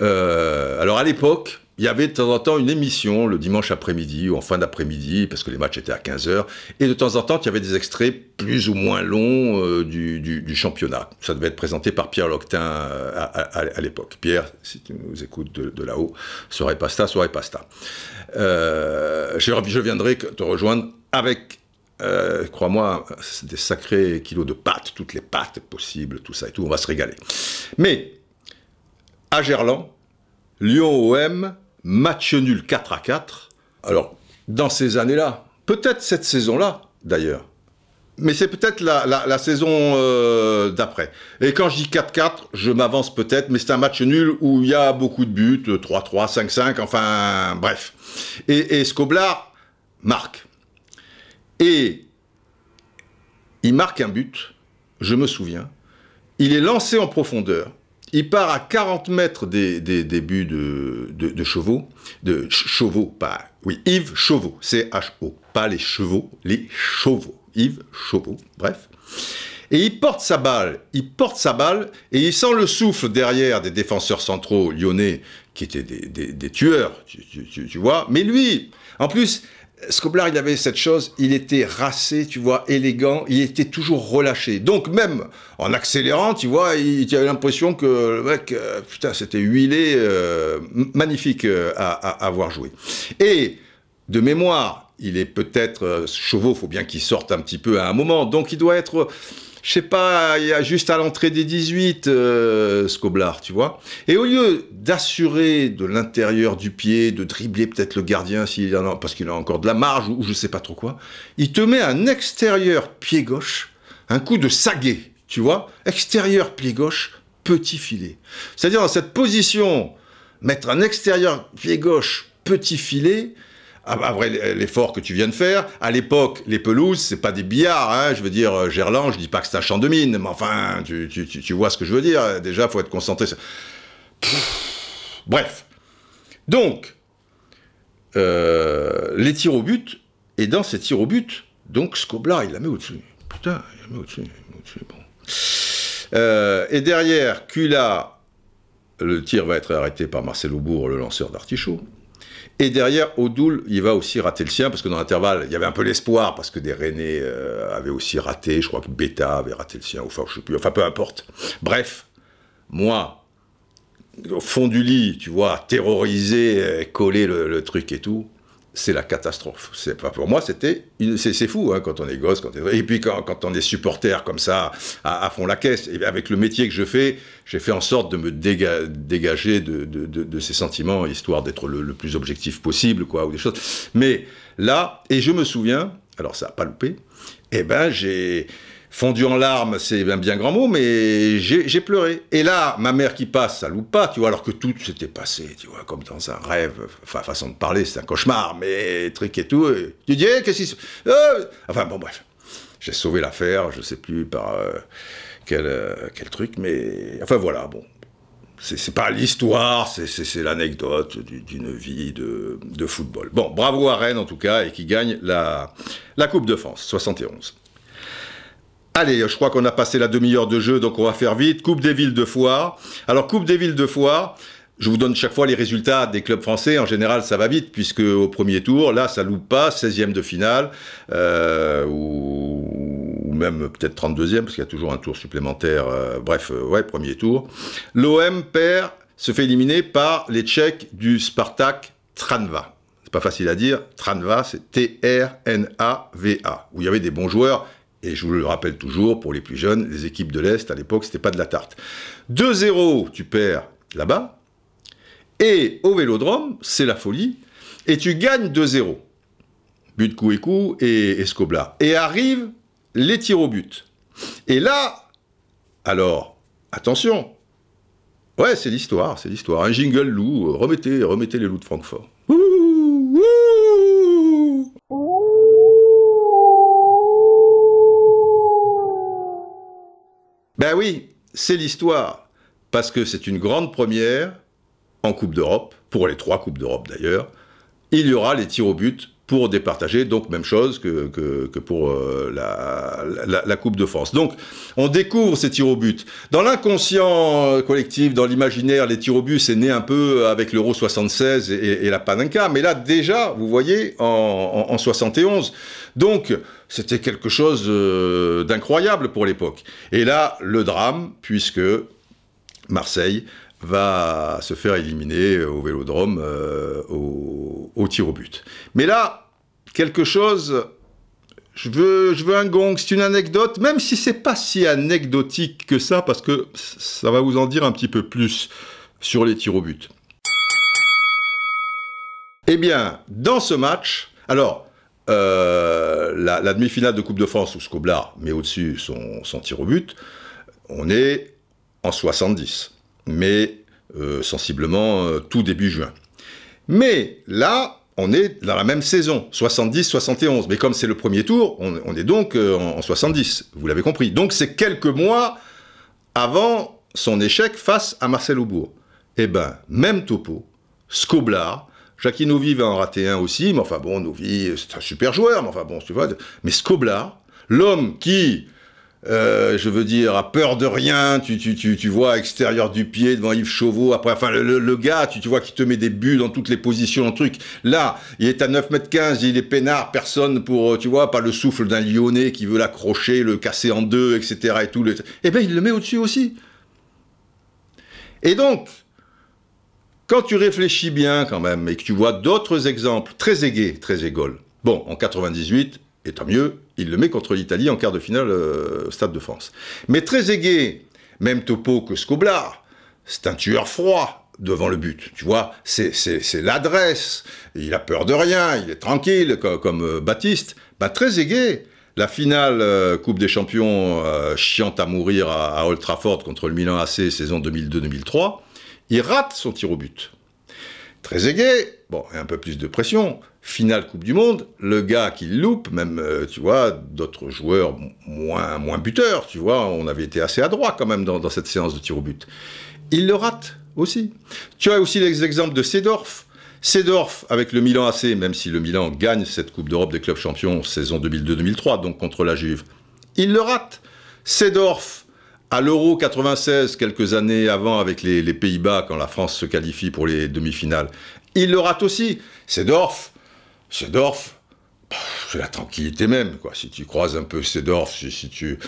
euh, alors à l'époque, il y avait de temps en temps une émission le dimanche après-midi ou en fin d'après-midi, parce que les matchs étaient à 15h, et de temps en temps, il y avait des extraits plus ou moins longs euh, du, championnat. Ça devait être présenté par Pierre Loctin euh, à, l'époque. Pierre, si tu nous écoutes de, de là-haut, soirée pasta, soirée pasta je, je, viendrai te rejoindre avec, euh, crois-moi, des sacrés kilos de pâtes, toutes les pâtes possibles, tout ça et tout, on va se régaler. Mais, à Gerland, Lyon-OM, match nul 4 à 4. Alors, dans ces années-là, peut-être cette saison-là, d'ailleurs, mais c'est peut-être la, saison euh, d'après. Et quand je dis 4-4, je m'avance peut-être, mais c'est un match nul où il y a beaucoup de buts, 3-3, 5-5, enfin bref. Et, et marque. Et il marque un but, je me souviens. Il est lancé en profondeur. Il part à 40 mètres des, buts de, de, de, chevaux de pas, oui, Yves Chauveau, C-H-O, pas les chevaux, les chevaux. Yves Chauveau, bref. Et il porte sa balle, il porte sa balle, et il sent le souffle derrière des défenseurs centraux lyonnais, qui étaient des, tueurs, tu, vois. Mais lui, en plus, Scoblar, il avait cette chose, il était racé, tu vois, élégant, il était toujours relâché. Donc même en accélérant, tu vois, il, avait avait l'impression que le mec, euh, putain, c'était huilé, euh, magnifique euh, à avoir joué. Et de mémoire. Il est peut-être euh, chevaux, il faut bien qu'il sorte un petit peu à un moment. Donc il doit être, je sais pas, il a juste à l'entrée des 18, euh, Scoblar, tu vois. Et au lieu d'assurer de l'intérieur du pied, de dribbler peut-être le gardien s'il parce qu'il a encore de la marge ou, je sais pas trop quoi, il te met un extérieur pied gauche, un coup de saguet, tu vois, extérieur pied gauche, petit filet. C'est-à-dire dans cette position, mettre un extérieur pied gauche, petit filet, après l'effort que tu viens de faire, à l'époque, les pelouses, c'est pas des billards, hein, je veux dire, euh, Gerland, je dis pas que c'est un champ de mine, mais enfin, tu, vois ce que je veux dire, déjà, faut être concentré. bref. Donc, euh, les tirs au but, et dans ces tirs au but, donc Scobla il la met au-dessus. Putain, il la met au-dessus, euh, et derrière, Kula, le tir va être arrêté par Marcel Aubourg, le lanceur d'artichaut. Et derrière, Odoul, il va aussi rater le sien, parce que dans l'intervalle, il y avait un peu l'espoir, parce que des Rennais euh, avaient aussi raté, je crois que Beta avait raté le sien, enfin, je sais plus, enfin, peu importe. Bref, moi, au fond du lit, tu vois, terrorisé, euh, coller le truc et tout, c'est la catastrophe. C'est pas pour moi, c'était c'est fou hein, quand on est gosse, quand et puis quand, on est supporter comme ça à, fond la caisse. Et avec le métier que je fais, j'ai fait en sorte de me dégager de, ces sentiments, histoire d'être le, plus objectif possible, quoi, ou des choses. Mais là, et je me souviens, alors ça a pas loupé. Eh ben j'ai fondu en larmes, c'est un bien grand mot, mais j'ai pleuré. Et là, ma mère qui passe, ça loupe pas, tu vois, alors que tout s'était passé, tu vois, comme dans un rêve, enfin, façon de parler, c'est un cauchemar, mais truc et tout. tu dis, eh, qu'est-ce qui euh, Enfin, bon, bref. J'ai sauvé l'affaire, je sais plus par euh, quel, euh, quel truc, mais. Enfin, voilà, bon. C'est pas l'histoire, c'est l'anecdote d'une vie de, de, football. Bon, bravo à Rennes en tout cas, et qui gagne la, la Coupe de France, 71. Allez, je crois qu'on a passé la demi-heure de jeu, donc on va faire vite. Coupe des villes de foire. Alors, Coupe des villes de foire, je vous donne chaque fois les résultats des clubs français. En général, ça va vite, puisque au premier tour, là, ça loupe pas, 16e de finale, euh, ou, même peut-être 32e, parce qu'il y a toujours un tour supplémentaire. Euh, bref, euh, ouais, premier tour. L'OM perd, se fait éliminer par les Tchèques du Spartak Tranva. C'est pas facile à dire. Tranva, c'est t r n a v -A, où il y avait des bons joueurs et je vous le rappelle toujours, pour les plus jeunes, les équipes de l'Est, à l'époque, c'était pas de la tarte. 2-0, tu perds là-bas. Et au vélodrome, c'est la folie. Et tu gagnes 2-0. But coup et coup et Escobla. Et arrivent les tirs au but. Et là, alors, attention. Ouais, c'est l'histoire, c'est l'histoire. Un jingle loup, euh, remettez, remettez les loups de Francfort. Ben oui, c'est l'histoire, parce que c'est une grande première en Coupe d'Europe, pour les trois Coupes d'Europe d'ailleurs. Il y aura les tirs au but pour départager, donc même chose que, que, pour euh, la, la, Coupe de France. Donc on découvre ces tirs au but. Dans l'inconscient collectif, dans l'imaginaire, les tirs au but, c'est né un peu avec l'Euro 76 et, la Paninka, mais là déjà, vous voyez, en 71, donc c'était quelque chose euh, d'incroyable pour l'époque. Et là, le drame, puisque Marseille va se faire éliminer au vélodrome euh, au, tir au but. Mais là, quelque chose, je veux, je veux un gong, c'est une anecdote, même si c'est pas si anecdotique que ça, parce que ça va vous en dire un petit peu plus sur les tirs au but. Eh bien, dans ce match, alors, euh, la, demi-finale de Coupe de France où Scoblar met au-dessus son, son tir au but, on est en 70 mais euh, sensiblement euh, tout début juin. Mais là, on est dans la même saison, 70-71. Mais comme c'est le premier tour, on, est donc euh, en, 70, vous l'avez compris. Donc c'est quelques mois avant son échec face à Marcel Aubourg. Eh ben, même topo, Scoblar, Jackie Novi va en rater un aussi, mais enfin bon, Novi, c'est un super joueur, mais enfin bon, tu vois. Mais Scoblar, l'homme qui, euh, je veux dire, à peur de rien, tu, tu, tu, tu vois, extérieur du pied, devant Yves Chauveau, après, enfin, le, gars, tu, vois, qui te met des buts dans toutes les positions, le truc. Là, il est à 9m15, il est peinard, personne pour, euh, tu vois, pas le souffle d'un lyonnais qui veut l'accrocher, le casser en deux, etc. et tout. Le... Eh bien, il le met au-dessus aussi. Et donc, quand tu réfléchis bien, quand même, et que tu vois d'autres exemples très égaux, très égaux, bon, en 98, et tant mieux, il le met contre l'Italie en quart de finale au euh, Stade de France. Mais très aigué, même topo que Scoblar, c'est un tueur froid devant le but. Tu vois, c'est l'adresse, il a peur de rien, il est tranquille comme, euh, Baptiste. Bah, très aigué, la finale euh, Coupe des Champions chiante à mourir à, à Old Trafford contre le Milan AC saison 2002-2003, il rate son tir au but très bon, et un peu plus de pression. Finale Coupe du Monde, le gars qui loupe, même, euh, tu vois, d'autres joueurs moins, moins buteurs, tu vois, on avait été assez adroit quand même dans, cette séance de tir au but. Il le rate aussi. Tu as aussi les exemples de Sedorf. Sedorf avec le Milan AC, même si le Milan gagne cette Coupe d'Europe des clubs champions saison 2002-2003, donc contre la Juve. Il le rate. Sedorf à l'Euro 96, quelques années avant, avec les, Pays-Bas, quand la France se qualifie pour les demi-finales, il le rate aussi. Sedorf, Sedorf, c'est la tranquillité même, quoi. Si tu croises un peu Sedorf, si, tu,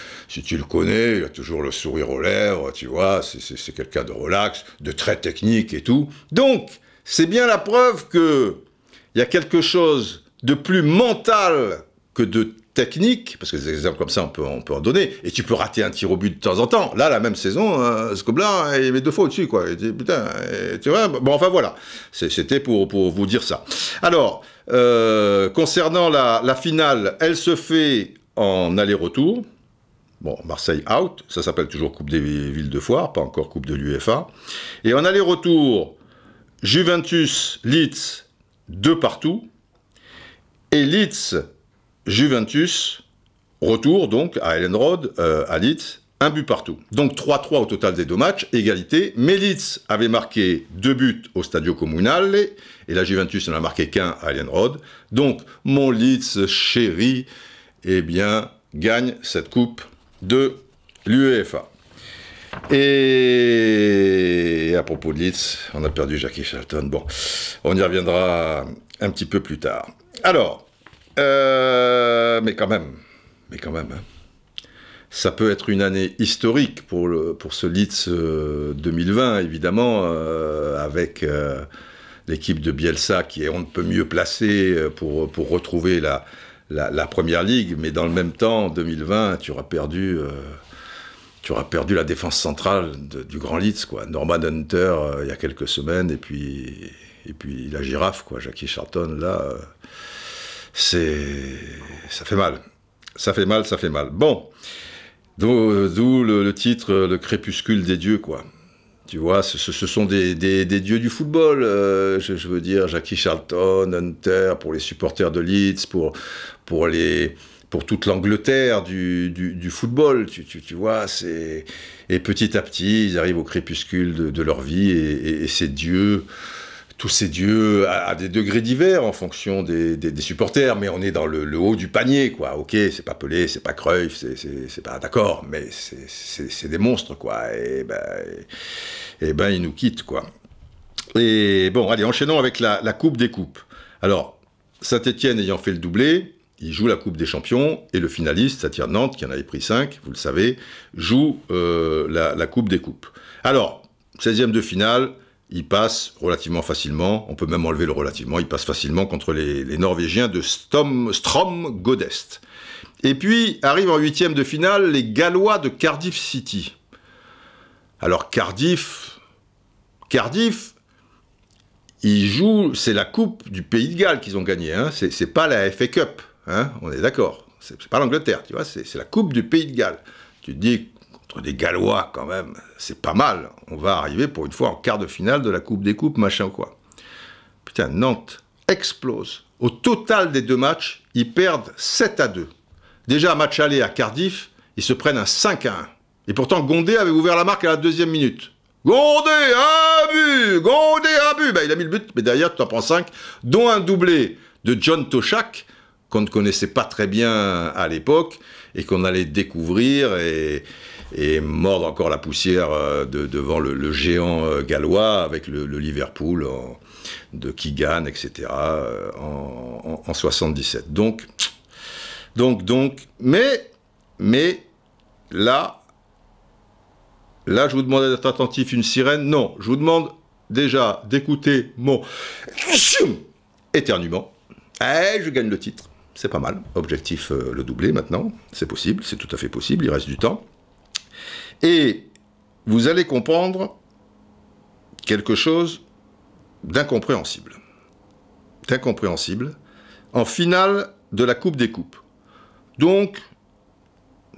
le connais, il a toujours le sourire aux lèvres, tu vois, c'est quelqu'un de relax, de très technique et tout. Donc, c'est bien la preuve que il y a quelque chose de plus mental que de technique, parce que des exemples comme ça, on peut, on peut en donner, et tu peux rater un tir au but de temps en temps. Là, la même saison, euh, ce hein, là il met deux fois au-dessus, quoi. putain, tu vois, bon, enfin voilà. C'était pour, vous dire ça. Alors, euh, concernant la, la finale, elle se fait en aller-retour. Bon, Marseille out, ça s'appelle toujours Coupe des villes de foire, pas encore Coupe de l'UEFA. Et en aller-retour, Juventus, Leeds, deux partout. Et Leeds Juventus, retour donc à Ellen Road, euh, à Leeds, un but partout. Donc 3-3 au total des deux matchs, égalité. Mais Leeds avait marqué deux buts au Stadio Comunale et la Juventus n'en a marqué qu'un à Ellen Road. Donc mon Leeds chéri, eh bien, gagne cette coupe de l'UEFA. Et à propos de Leeds, on a perdu Jackie Shelton Bon, on y reviendra un petit peu plus tard. Alors, euh, mais quand même, mais quand même. Hein. Ça peut être une année historique pour, pour ce Leeds 2020, euh, évidemment, euh, avec l'équipe de Bielsa qui est on ne peut mieux placée pour, pour retrouver la, la, première ligue. Mais dans le même temps, 2020, tu auras perdu, tu auras perdu la défense centrale du Grand Leeds. Quoi. Norman Hunter, il y a quelques semaines, et puis, et puis la girafe, quoi, Jackie Charlton, là c'est, ça fait mal. Ça fait mal, ça fait mal. Bon, d'où le, titre, euh, le crépuscule des dieux, quoi. Tu vois, ce, sont des, dieux du football. Euh, je, veux dire, Jackie Charlton, Hunter, pour les supporters de Leeds, pour, pour, les, pour toute l'Angleterre du, football. Tu, vois, c'est. Et petit à petit, ils arrivent au crépuscule de, leur vie et ces dieux tous ces dieux à, des degrés divers en fonction des, supporters, mais on est dans le, haut du panier, quoi. Ok, c'est pas Pelé, c'est pas Cruyff, c'est pas d'accord, mais c'est des monstres, quoi. Et ben, et, ben, ils nous quittent, quoi. Et bon, allez, enchaînons avec la, Coupe des Coupes. Alors, Saint-Etienne ayant fait le doublé, il joue la Coupe des Champions et le finaliste, cest Nantes, qui en avait pris 5, vous le savez, joue euh, la, la, Coupe des Coupes. Alors, 16e de finale, il passe relativement facilement, on peut même enlever le relativement, il passe facilement contre les, Norvégiens de Stom, Strom Godest. Et puis arrivent en huitième de finale les Gallois de Cardiff City. Alors Cardiff, Cardiff, ils jouent, c'est la coupe du Pays de Galles qu'ils ont gagné. Hein. c'est pas la FA Cup, hein. on est d'accord, c'est pas l'Angleterre, tu vois, c'est la coupe du Pays de Galles. Tu te dis, des Gallois quand même, c'est pas mal. On va arriver pour une fois en quart de finale de la Coupe des Coupes, machin quoi. Putain, Nantes explose. Au total des deux matchs, ils perdent 7 à 2. Déjà, match aller à Cardiff, ils se prennent un 5 à 1. Et pourtant, Gondé avait ouvert la marque à la deuxième minute. Gondé, un but Gondé, un but bah, Il a mis le but, mais derrière, tu en prends 5, dont un doublé de John Toshak, qu'on ne connaissait pas très bien à l'époque, et qu'on allait découvrir. Et, et mordre encore la poussière euh, devant le, géant euh, gallois avec le, Liverpool de Keegan, etc. Euh, en, 77. Donc, donc, donc, mais, mais là, là, je vous demande d'être attentif, une sirène. Non, je vous demande déjà d'écouter mon éternuement. Eh, je gagne le titre. C'est pas mal. Objectif, le doubler maintenant. C'est possible, c'est tout à fait possible, il reste du temps. Et vous allez comprendre quelque chose d'incompréhensible. D'incompréhensible. En finale de la Coupe des Coupes. Donc,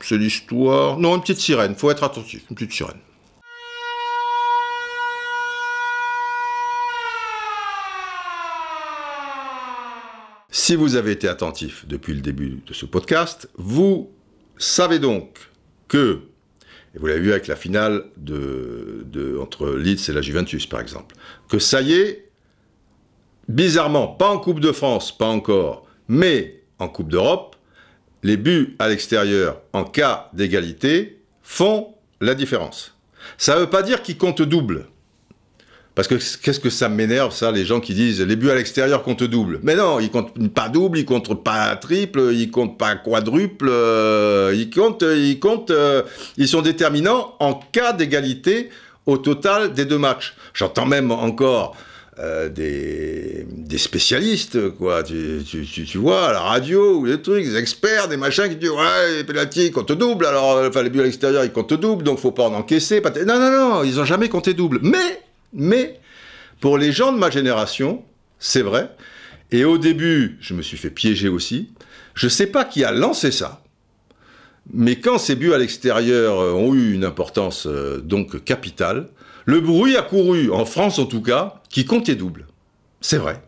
c'est l'histoire. Non, une petite sirène, faut être attentif, une petite sirène. Si vous avez été attentif depuis le début de ce podcast, vous savez donc que vous l'avez vu avec la finale entre Leeds et la Juventus, par exemple. Que ça y est, bizarrement, pas en Coupe de France, pas encore, mais en Coupe d'Europe, les buts à l'extérieur en cas d'égalité font la différence. Ça ne veut pas dire qu'ils comptent double. Parce que qu'est-ce que ça m'énerve, ça, les gens qui disent les buts à l'extérieur comptent double. Mais non, ils comptent pas double, ils comptent pas triple, ils comptent pas quadruple, euh, ils comptent, ils comptent, euh, ils sont déterminants en cas d'égalité au total des deux matchs. J'entends même encore euh, des, spécialistes, quoi. Tu, vois, à la radio, ou des trucs, des experts, des machins qui disent Ouais, les comptent double, alors, enfin, les buts à l'extérieur, ils comptent double, donc faut pas en encaisser. Non, non, non, ils ont jamais compté double. Mais mais pour les gens de ma génération, c'est vrai, et au début, je me suis fait piéger aussi, je ne sais pas qui a lancé ça, mais quand ces buts à l'extérieur euh, ont eu une importance euh, donc capitale, le bruit a couru, en France en tout cas, qui comptait double. C'est vrai.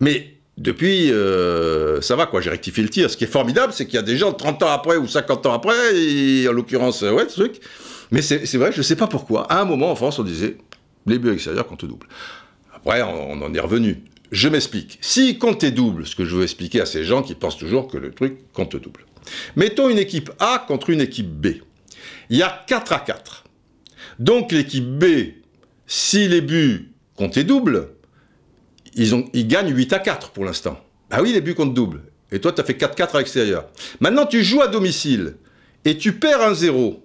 Mais depuis, euh, ça va quoi, j'ai rectifié le tir. Ce qui est formidable, c'est qu'il y a des gens 30 ans après ou 50 ans après, en l'occurrence, ouais, ce truc. Mais c'est vrai, je ne sais pas pourquoi. À un moment en France, on disait, les buts extérieurs, comptent double. Après, on, en est revenu. Je m'explique. Si compte double, ce que je veux expliquer à ces gens qui pensent toujours que le truc compte double. Mettons une équipe A contre une équipe B. Il y a 4 à 4. Donc l'équipe B, si les buts comptent double, ils, ont, ils gagnent 8 à 4 pour l'instant. Ah oui, les buts comptent double. Et toi, tu as fait 4-4 à l'extérieur. Maintenant, tu joues à domicile et tu perds un 0.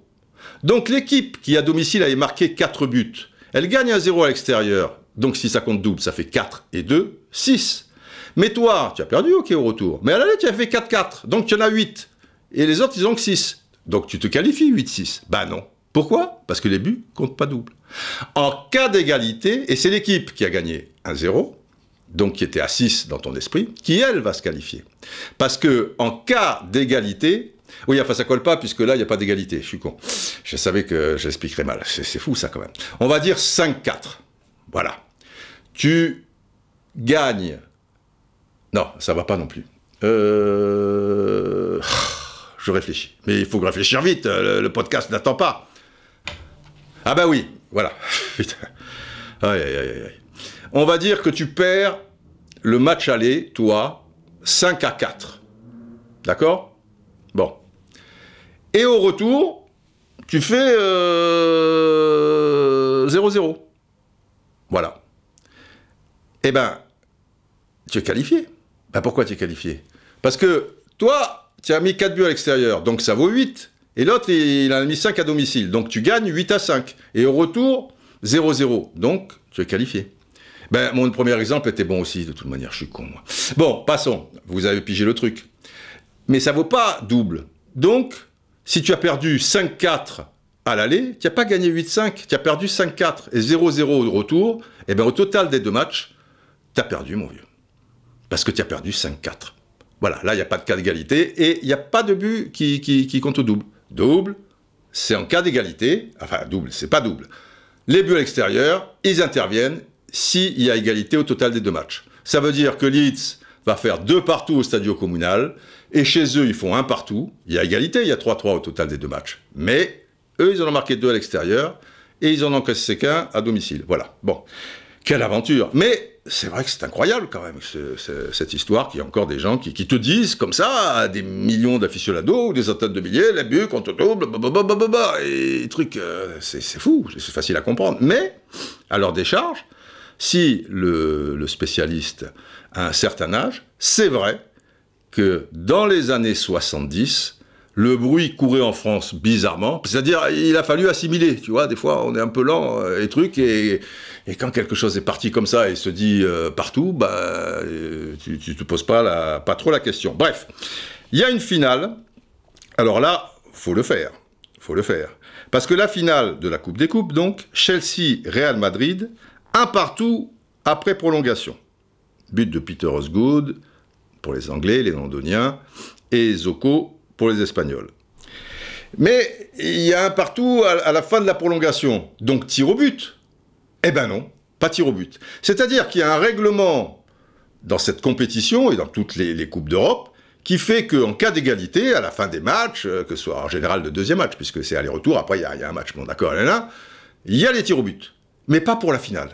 Donc l'équipe qui à domicile avait marqué 4 buts, elle gagne un 0 à l'extérieur. Donc si ça compte double, ça fait 4 et 2, 6. Mais toi, tu as perdu, ok, au retour. Mais à l'aller, tu as fait 4-4. Donc tu en as 8. Et les autres, ils ont que 6. Donc tu te qualifies 8-6. Ben non. Pourquoi Parce que les buts ne comptent pas double. En cas d'égalité, et c'est l'équipe qui a gagné 1-0, donc qui était à 6 dans ton esprit, qui elle va se qualifier. Parce que en cas d'égalité, oui, enfin, ça colle pas, puisque là, il n'y a pas d'égalité. Je suis con. Je savais que j'expliquerais mal. C'est fou, ça, quand même. On va dire 5-4. Voilà. Tu gagnes. Non, ça va pas non plus. Euh, je réfléchis. Mais il faut réfléchir vite. Le, podcast n'attend pas. Ah, ben oui. Voilà. Putain. Aïe, aïe, aïe, aïe. On va dire que tu perds le match aller, toi, 5 à 4. D'accord Bon. Et au retour, tu fais 0-0. Euh, voilà. Eh ben, tu es qualifié. Ben, pourquoi tu es qualifié Parce que toi, tu as mis 4 buts à l'extérieur, donc ça vaut 8. Et l'autre, il, en a mis 5 à domicile. Donc tu gagnes 8 à 5. Et au retour, 0-0. Donc tu es qualifié. Ben, mon premier exemple était bon aussi, de toute manière, je suis con, moi. Bon, passons. Vous avez pigé le truc. Mais ça vaut pas double. Donc, si tu as perdu 5-4 à l'aller, tu n'as pas gagné 8-5, tu as perdu 5-4 et 0-0 au retour, et eh bien au total des deux matchs, tu as perdu, mon vieux. Parce que tu as perdu 5-4. Voilà, là, il n'y a pas de cas d'égalité et il n'y a pas de but qui, compte au double. Double, c'est en cas d'égalité, enfin double, c'est pas double. Les buts à l'extérieur, ils interviennent s'il y a égalité au total des deux matchs. Ça veut dire que Leeds va faire deux partout au Stadio Communal, et chez eux, ils font un partout. Il y a égalité, il y a 3-3 au total des deux matchs. Mais eux, ils en ont marqué deux à l'extérieur et ils en ont encaissé qu'un à domicile. Voilà. Bon. Quelle aventure. Mais c'est vrai que c'est incroyable quand même, cette histoire, qu'il y a encore des gens qui, te disent comme ça, à des millions d'aficionados ou des centaines de milliers, la but contre double, blablabla, et truc, euh, c'est fou, c'est facile à comprendre. Mais, à leur décharge, si le, le spécialiste a un certain âge, c'est vrai que dans les années 70, le bruit courait en France bizarrement. C'est-à-dire, il a fallu assimiler, tu vois, des fois on est un peu lent euh, et truc, et, quand quelque chose est parti comme ça et se dit euh, partout, bah, euh, tu, ne te poses pas, la, pas trop la question. Bref, il y a une finale, alors là, faut le faire, faut le faire. Parce que la finale de la Coupe des Coupes, donc, Chelsea-Real Madrid, un partout après prolongation. But de Peter Osgood, pour les Anglais, les Londoniens, et Zoko pour les Espagnols. Mais il y a un partout à, la fin de la prolongation, donc tir au but. Eh ben non, pas tir au but. C'est-à-dire qu'il y a un règlement dans cette compétition et dans toutes les, Coupes d'Europe qui fait qu'en cas d'égalité, à la fin des matchs, euh, que ce soit en général le deuxième match, puisque c'est aller-retour, après il y, a un match, bon d'accord, il y a les tirs au but, mais pas pour la finale.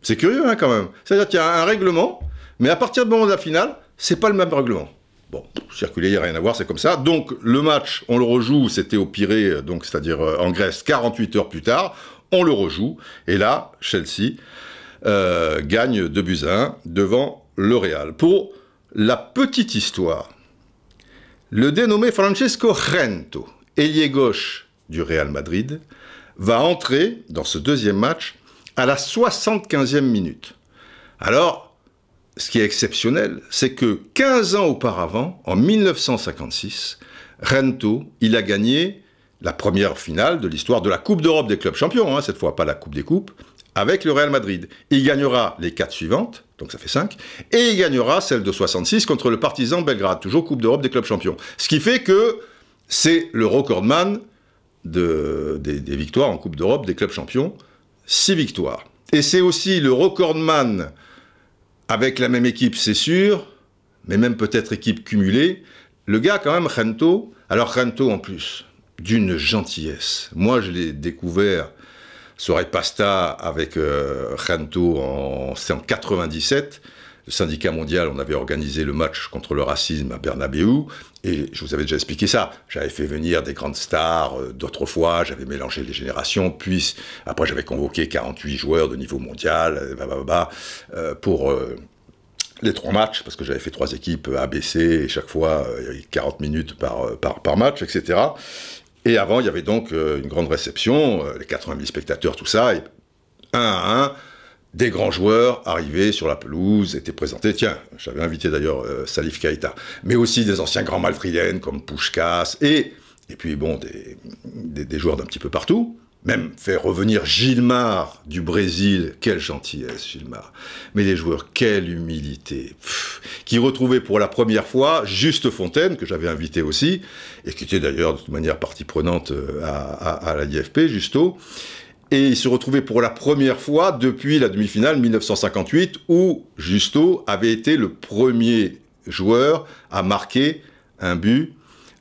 C'est curieux hein, quand même. C'est-à-dire qu'il y a un règlement, mais à partir du moment de la finale, c'est pas le même règlement. Bon, circuler, il n'y a rien à voir, c'est comme ça. Donc, le match, on le rejoue, c'était au Pirée, euh, donc c'est-à-dire euh, en Grèce, 48 heures plus tard. On le rejoue. Et là, Chelsea euh, gagne 2 buts à devant le Real. Pour la petite histoire, le dénommé Francesco Rento, ailier gauche du Real Madrid, va entrer dans ce deuxième match à la 75e minute. Alors, ce qui est exceptionnel, c'est que 15 ans auparavant, en 1956, Rento, il a gagné la première finale de l'histoire de la Coupe d'Europe des clubs champions, hein, cette fois pas la Coupe des Coupes, avec le Real Madrid. Il gagnera les quatre suivantes, donc ça fait 5, et il gagnera celle de 66 contre le Partizan Belgrade, toujours Coupe d'Europe des clubs champions. Ce qui fait que c'est le recordman des, victoires en Coupe d'Europe des clubs champions, 6 victoires. Et c'est aussi le recordman avec la même équipe, c'est sûr, mais même peut-être équipe cumulée. Le gars, quand même, Rento, alors Rento, en plus, d'une gentillesse. Moi, je l'ai découvert, soirée pasta avec Rento, euh, c'est en, en 97 le syndicat mondial, on avait organisé le match contre le racisme à Bernabeu, et je vous avais déjà expliqué ça. J'avais fait venir des grandes stars euh, d'autrefois, j'avais mélangé les générations, puis après j'avais convoqué 48 joueurs de niveau mondial, euh, bah, bah, bah, bah euh, pour les trois matchs, parce que j'avais fait trois équipes ABC, et chaque fois, il y avait 40 minutes par, par, match, etc. Et avant, il y avait donc une grande réception, les 80 000 spectateurs, tout ça, et un à un, des grands joueurs arrivés sur la pelouse, étaient présentés. Tiens, j'avais invité d'ailleurs euh, Salif Keita, mais aussi des anciens grands Malfrieden comme Pouchkas, et, et puis bon, des, des, joueurs d'un petit peu partout. Même faire revenir Gilmar du Brésil, quelle gentillesse Gilmar. Mais les joueurs, quelle humilité. qui retrouvait pour la première fois Juste Fontaine, que j'avais invité aussi, et qui était d'ailleurs de toute manière partie prenante euh, à, à, à la DFP Justo et il se retrouvait pour la première fois depuis la demi-finale 1958 où Justo avait été le premier joueur à marquer un but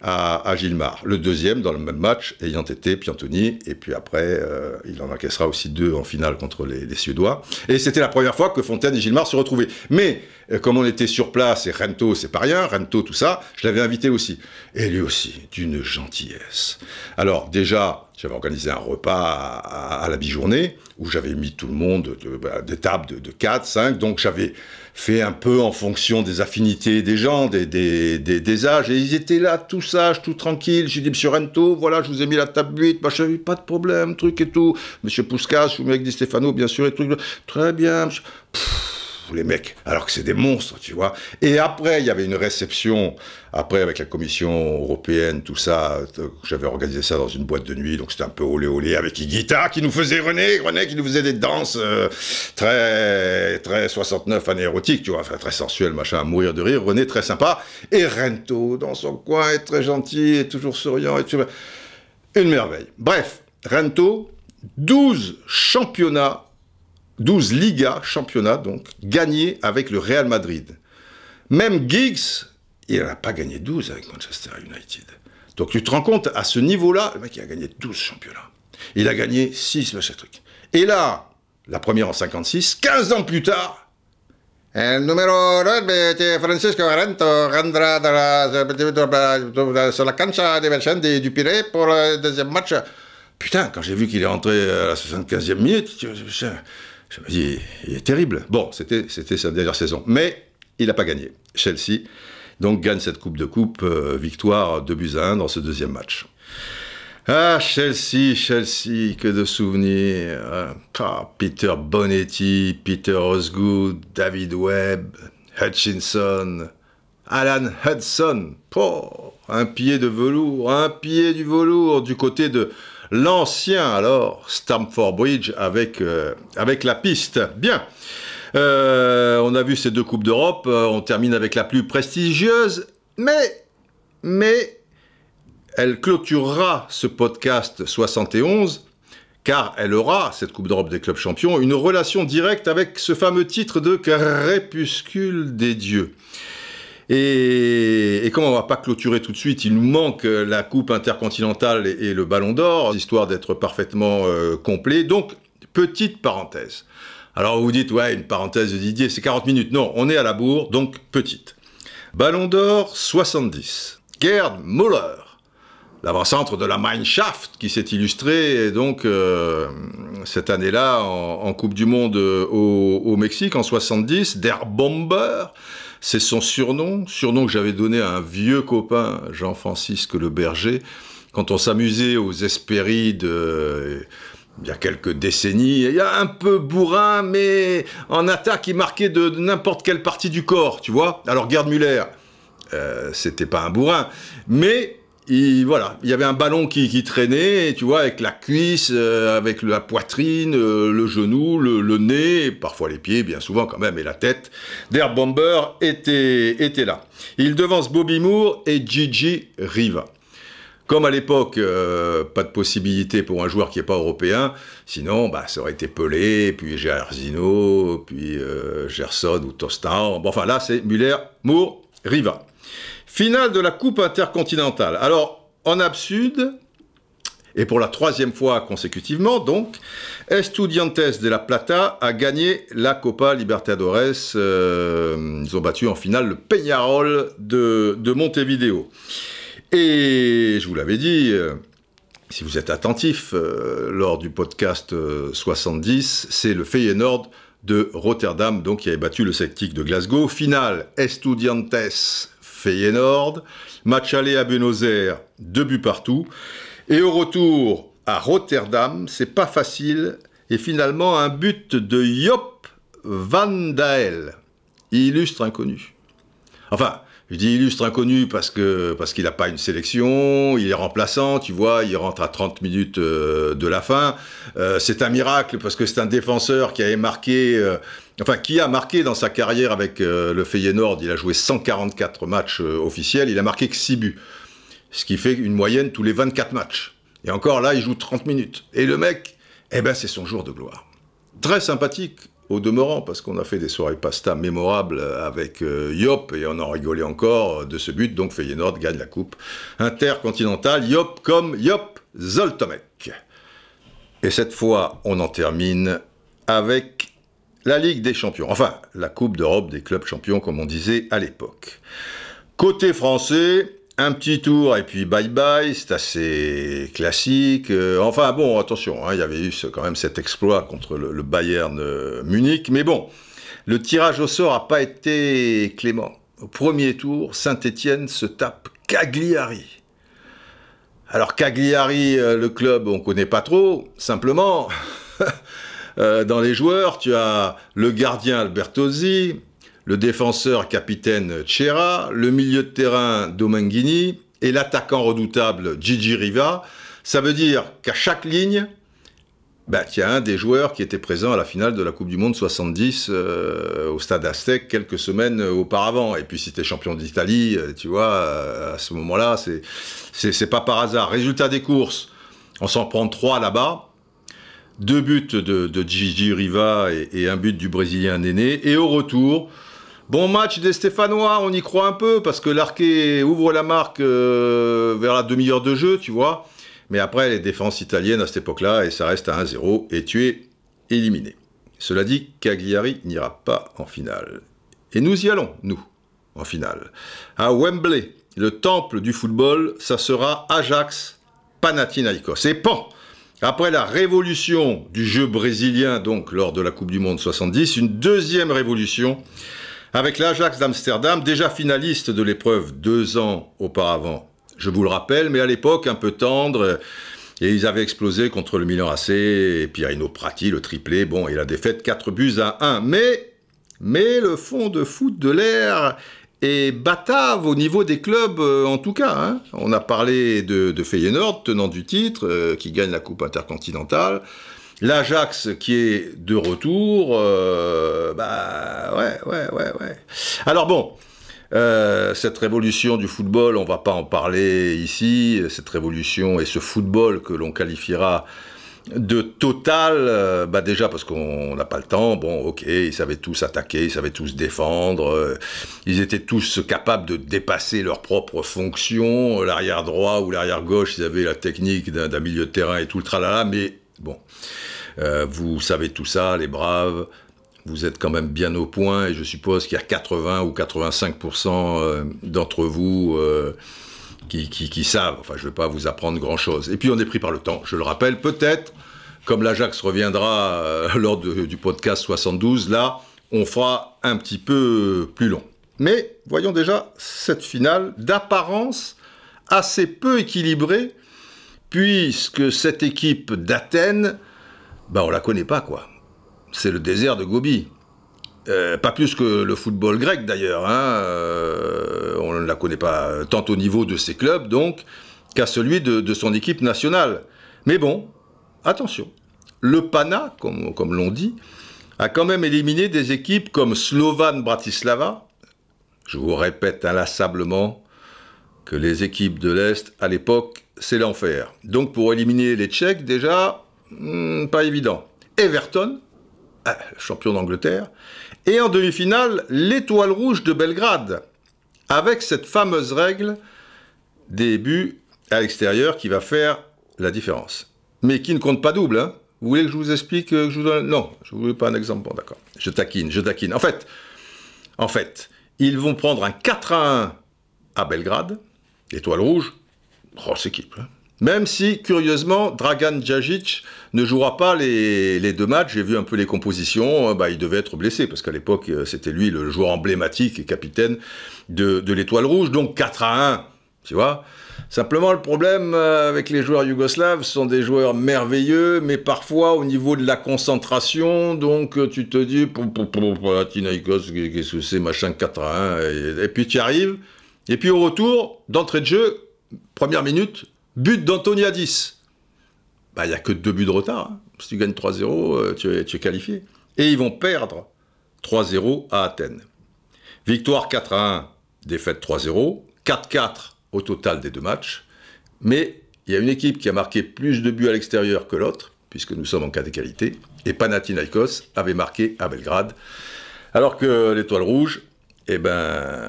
à, Gilmar. Le deuxième dans le même match ayant été Piantoni. Et puis après, euh, il en encaissera aussi deux en finale contre les, Suédois. Et c'était la première fois que Fontaine et Gilmar se retrouvaient. Mais euh, comme on était sur place et Rento, c'est pas rien, Rento, tout ça, je l'avais invité aussi. Et lui aussi, d'une gentillesse. Alors déjà, j'avais organisé un repas à, la bijournée où j'avais mis tout le monde de, bah, de, de 4, 5. Donc j'avais fait un peu en fonction des affinités des gens, des, des, âges. Et ils étaient là, tout sages, tout tranquille J'ai dit, monsieur Rento, voilà, je vous ai mis la table 8, pas de problème, truc et tout. Monsieur Pouscas, ou mec des Stefano, bien sûr, et truc. Très bien. pfff les mecs, alors que c'est des monstres, tu vois. Et après, il y avait une réception, après avec la Commission européenne, tout ça, euh, j'avais organisé ça dans une boîte de nuit, donc c'était un peu olé olé, avec Iguita qui nous faisait René, René qui nous faisait des danses euh, très, très 69 années érotiques, tu vois, enfin très sensuel machin, à mourir de rire, René très sympa, et Rento dans son coin, est très gentil, et toujours souriant, et tu vois Une merveille. Bref, Rento, 12 championnats 12 Liga, championnat donc, gagnés avec le Real Madrid. Même Giggs, il n'a pas gagné 12 avec Manchester United. Donc tu te rends compte, à ce niveau-là, le mec il a gagné 12 championnats. Il a gagné 6 machin truc. Et là, la première en 56, 15 ans plus tard, El numéro 2, Francisco Arento, rendra sur la cancha de du Piret, pour le deuxième match. Putain, quand j'ai vu qu'il est rentré à la 75e minute, je me dis, il est terrible. Bon, c'était sa dernière saison. Mais il n'a pas gagné. Chelsea, donc, gagne cette Coupe de Coupe, euh, victoire de buts à 1 dans ce deuxième match. Ah, Chelsea, Chelsea, que de souvenirs. Hein. Ah, Peter Bonetti, Peter Osgood, David Webb, Hutchinson, Alan Hudson. un pied de velours, un pied du velours du côté de, L'ancien, alors, Stamford Bridge avec, euh, avec la piste. Bien. Euh, on a vu ces deux Coupes d'Europe. Euh, on termine avec la plus prestigieuse. Mais, mais, elle clôturera ce podcast 71 car elle aura, cette Coupe d'Europe des clubs champions, une relation directe avec ce fameux titre de crépuscule des dieux. Et, comme on va pas clôturer tout de suite, il nous manque euh, la Coupe intercontinentale et, le Ballon d'Or, histoire d'être parfaitement euh, complet. Donc, petite parenthèse. Alors vous dites, ouais, une parenthèse de Didier, c'est 40 minutes. Non, on est à la bourre, donc petite. Ballon d'Or 70. Gerd Moller, l'avant-centre de la mineshaft qui s'est illustré donc euh, cette année-là en, Coupe du Monde au, au Mexique en 70. Der Bomber, c'est son surnom, surnom que j'avais donné à un vieux copain, Jean-Francisque Le Berger, quand on s'amusait aux Hespérides il y a quelques décennies. Il y a un peu bourrin, mais en attaque, il marquait de, n'importe quelle partie du corps, tu vois. Alors, Gerd Muller, euh, c'était pas un bourrin, mais il, voilà, il y avait un ballon qui, traînait, tu vois, avec la cuisse, euh, avec la poitrine, euh, le genou, le, nez, parfois les pieds, bien souvent quand même, et la tête. Der Bomber était, là. Il devance Bobby Moore et Gigi Riva. Comme à l'époque, euh, pas de possibilité pour un joueur qui n'est pas européen, sinon bah, ça aurait été Pelé, puis Zino, puis Gerson ou Tostan. Bon, enfin là, c'est Muller, Moore, Riva. Finale de la Coupe intercontinentale. Alors, en absurde, et pour la troisième fois consécutivement, donc, Estudiantes de la Plata a gagné la Copa Libertadores. Euh, ils ont battu en finale le Peñarol de, Montevideo. Et je vous l'avais dit, euh, si vous êtes attentif, euh, lors du podcast 70, c'est le Feyenoord de Rotterdam, donc qui avait battu le Celtic de Glasgow. Finale, Estudiantes Feyenoord. Match aller à Buenos Aires, deux buts partout. Et au retour à Rotterdam, c'est pas facile. Et finalement, un but de Jop van Dael, illustre inconnu. Enfin, je dis illustre inconnu parce que parce qu'il n'a pas une sélection, il est remplaçant, tu vois, il rentre à 30 minutes euh, de la fin. Euh, c'est un miracle parce que c'est un défenseur qui avait marqué, euh, enfin qui a marqué dans sa carrière avec le Feyenoord, il a joué 144 matchs officiels, il a marqué que 6 buts, ce qui fait une moyenne tous les 24 matchs. Et encore là, il joue 30 minutes. Et le mec, eh ben c'est son jour de gloire. Très sympathique, au demeurant, parce qu'on a fait des soirées pasta mémorables avec euh, Yop, et on en rigolait encore euh, de ce but, donc Feyenoord gagne la coupe intercontinentale, Yop comme Yop Zoltomek. Et cette fois, on en termine avec la Ligue des champions, enfin la Coupe d'Europe des clubs champions, comme on disait à l'époque. Côté français, un petit tour et puis bye bye, c'est assez classique. Euh, enfin bon, attention, hein, il y avait eu quand même cet exploit contre le, Bayern euh, Munich, mais bon, le tirage au sort n'a pas été clément. Au premier tour, Saint-Étienne se tape Cagliari. Alors Cagliari, euh, le club, on connaît pas trop, simplement, dans les joueurs, tu as le gardien Albertozzi, le défenseur capitaine Chera, le milieu de terrain Domengini, et l'attaquant redoutable Gigi Riva. Ça veut dire qu'à chaque ligne, ben, il y a un des joueurs qui était présent à la finale de la Coupe du Monde 70 euh, au Stade Aztec quelques semaines euh, auparavant. Et puis si tu es champion d'Italie, euh, tu vois, à ce moment-là, c'est pas par hasard. Résultat des courses, on s'en prend trois là-bas deux buts de, Gigi Riva et, un but du Brésilien Néné. Et au retour, Bon match des Stéphanois, on y croit un peu, parce que l'arqué ouvre la marque euh, vers la demi-heure de jeu, tu vois. Mais après, les défenses italiennes à cette époque-là, et ça reste à 1-0, et tu es éliminé. Cela dit, Cagliari n'ira pas en finale. Et nous y allons, nous, en finale. À Wembley, le temple du football, ça sera Ajax, Panathinaikos. Et pan après la révolution du jeu brésilien, donc lors de la Coupe du Monde 70, une deuxième révolution avec l'Ajax d'Amsterdam, déjà finaliste de l'épreuve deux ans auparavant. Je vous le rappelle, mais à l'époque un peu tendre, euh, et ils avaient explosé contre le Milan AC, et puis Prati, le triplé, bon, et la défaite 4 buts à 1. Mais, mais le fond de foot de l'air est batave au niveau des clubs, euh, en tout cas. Hein. On a parlé de, Feyenoord, tenant du titre, euh, qui gagne la Coupe intercontinentale. L'Ajax qui est de retour, euh, bah ouais, ouais, ouais, ouais. Alors bon, euh, cette révolution du football, on va pas en parler ici. Cette révolution et ce football que l'on qualifiera de total, euh, bah déjà parce qu'on n'a pas le temps, bon ok, ils savaient tous attaquer, ils savaient tous défendre, ils étaient tous capables de dépasser leurs propres fonctions, l'arrière droit ou l'arrière gauche, ils avaient la technique d'un milieu de terrain et tout le tralala, mais bon. Euh, vous savez tout ça, les braves, vous êtes quand même bien au point et je suppose qu'il y a 80 ou 85% euh, d'entre vous euh, qui, savent. Enfin, je ne vais pas vous apprendre grand-chose. Et puis on est pris par le temps, je le rappelle. Peut-être, comme l'Ajax reviendra lors du podcast 72, là, on fera un petit peu plus long. Mais voyons déjà cette finale d'apparence assez peu équilibrée, puisque cette équipe d'Athènes ben on la connaît pas, quoi. C'est le désert de Gobi. Euh, pas plus que le football grec d'ailleurs. Hein. Euh, on ne la connaît pas tant au niveau de ses clubs, donc, qu'à celui de, son équipe nationale. Mais bon, attention. Le Pana, comme, comme l'on dit, a quand même éliminé des équipes comme Slovan Bratislava. Je vous répète inlassablement que les équipes de l'Est, à l'époque, c'est l'enfer. Donc pour éliminer les Tchèques, déjà, Hmm, pas évident. Everton, euh, champion d'Angleterre, et en demi-finale, l'Étoile Rouge de Belgrade, avec cette fameuse règle des buts à l'extérieur qui va faire la différence. Mais qui ne compte pas double. Hein. Vous voulez que je vous explique, que je vous donne... Non, je ne voulais pas un exemple. Bon, d'accord. Je taquine, je taquine. En fait, en fait, ils vont prendre un 4 à 1 à Belgrade, Étoile Rouge, grosse équipe. Hein. Même si, curieusement, Dragan Djajic ne jouera pas les, deux matchs. J'ai vu un peu les compositions. Hein, bah, il devait être blessé parce qu'à l'époque, euh, c'était lui le joueur emblématique et capitaine de, l'Étoile Rouge. Donc 4 à 1, tu vois. Simplement, le problème euh, avec les joueurs yougoslaves, ce sont des joueurs merveilleux, mais parfois au niveau de la concentration, donc euh, tu te dis, ah, Tinaikos, qu'est-ce que c'est, machin 4 à 1, et, et puis tu arrives. Et puis au retour, d'entrée de jeu, première minute, But d'Antoniadis. 10. Bah, il n'y a que deux buts de retard. Hein. Si tu gagnes 3-0, euh, tu es, tu es qualifié. Et ils vont perdre 3-0 à Athènes. Victoire 4-1, défaite 3-0, 4-4 au total des deux matchs. Mais il y a une équipe qui a marqué plus de buts à l'extérieur que l'autre, puisque nous sommes en cas de qualité. Et Panathinaikos avait marqué à Belgrade. Alors que l'Étoile Rouge, eh ben,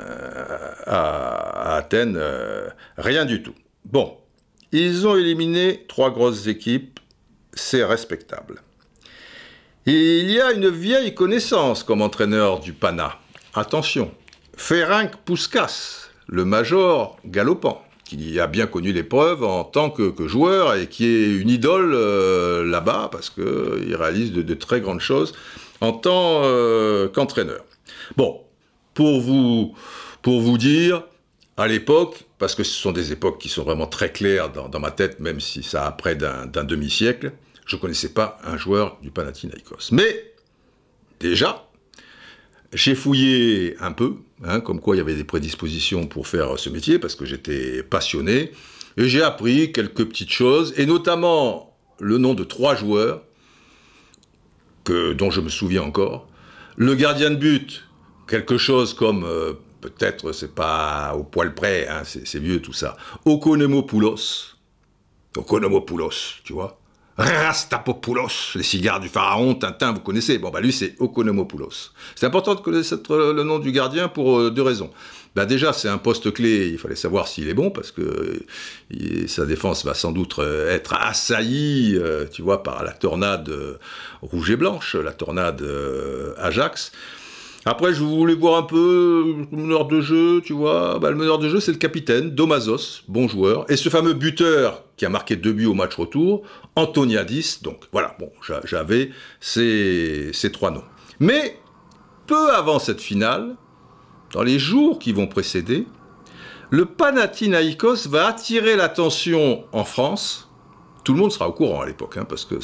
à, Athènes, euh, rien du tout. Bon, ils ont éliminé trois grosses équipes, c'est respectable. il y a une vieille connaissance comme entraîneur du Pana. Attention, Ferenc Puskas, le major galopant, qui a bien connu l'épreuve en tant que, joueur et qui est une idole euh, là-bas parce qu'il euh, réalise de, très grandes choses en tant euh, qu'entraîneur. Bon, pour vous, pour vous dire, à l'époque, parce que ce sont des époques qui sont vraiment très claires dans, ma tête, même si ça a près d'un demi-siècle, je ne connaissais pas un joueur du Panathinaikos. Mais, déjà, j'ai fouillé un peu, hein, comme quoi il y avait des prédispositions pour faire ce métier, parce que j'étais passionné, et j'ai appris quelques petites choses, et notamment le nom de trois joueurs, que, dont je me souviens encore. Le gardien de but, quelque chose comme... Euh, peut-être c'est pas au poil près, hein, c'est vieux tout ça. Okonomopoulos, Okonomopoulos, tu vois. Rastapopoulos, les cigares du pharaon, Tintin, vous connaissez. Bon, bah lui, c'est Okonomopoulos. C'est important de connaître euh, le nom du gardien pour euh, deux raisons. Bah, déjà, c'est un poste clé, il fallait savoir s'il est bon, parce que sa défense va sans doute euh, être assaillie, tu vois, par la tornade rouge et blanche, la tornade Ajax. Après, je voulais voir un peu le meneur de jeu, tu vois. Bah, le meneur de jeu, c'est le capitaine, Domazos, bon joueur. Et ce fameux buteur qui a marqué deux buts au match retour, Antoniadis. Donc voilà, bon, j'avais ces, ces trois noms. Mais peu avant cette finale, dans les jours qui vont précéder, le Panathinaikos va attirer l'attention en France. Tout le monde sera au courant à l'époque, hein, parce que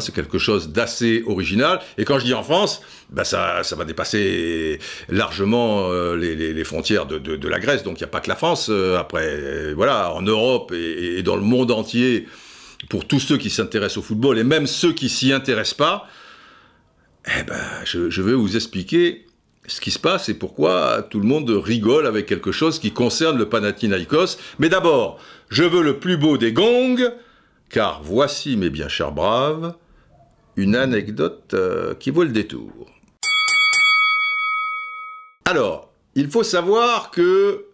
c'est quelque chose d'assez original. Et quand je dis en France, bah, ça, va dépasser largement euh, les, frontières de, la Grèce. Donc il n'y a pas que la France. Euh, après, euh, voilà, en Europe et, dans le monde entier, pour tous ceux qui s'intéressent au football et même ceux qui s'y intéressent pas, eh ben, je, je vais vous expliquer ce qui se passe et pourquoi tout le monde rigole avec quelque chose qui concerne le Panathinaikos. Mais d'abord, je veux le plus beau des gongs car voici, mes bien chers braves, une anecdote euh, qui vaut le détour. Alors, il faut savoir que,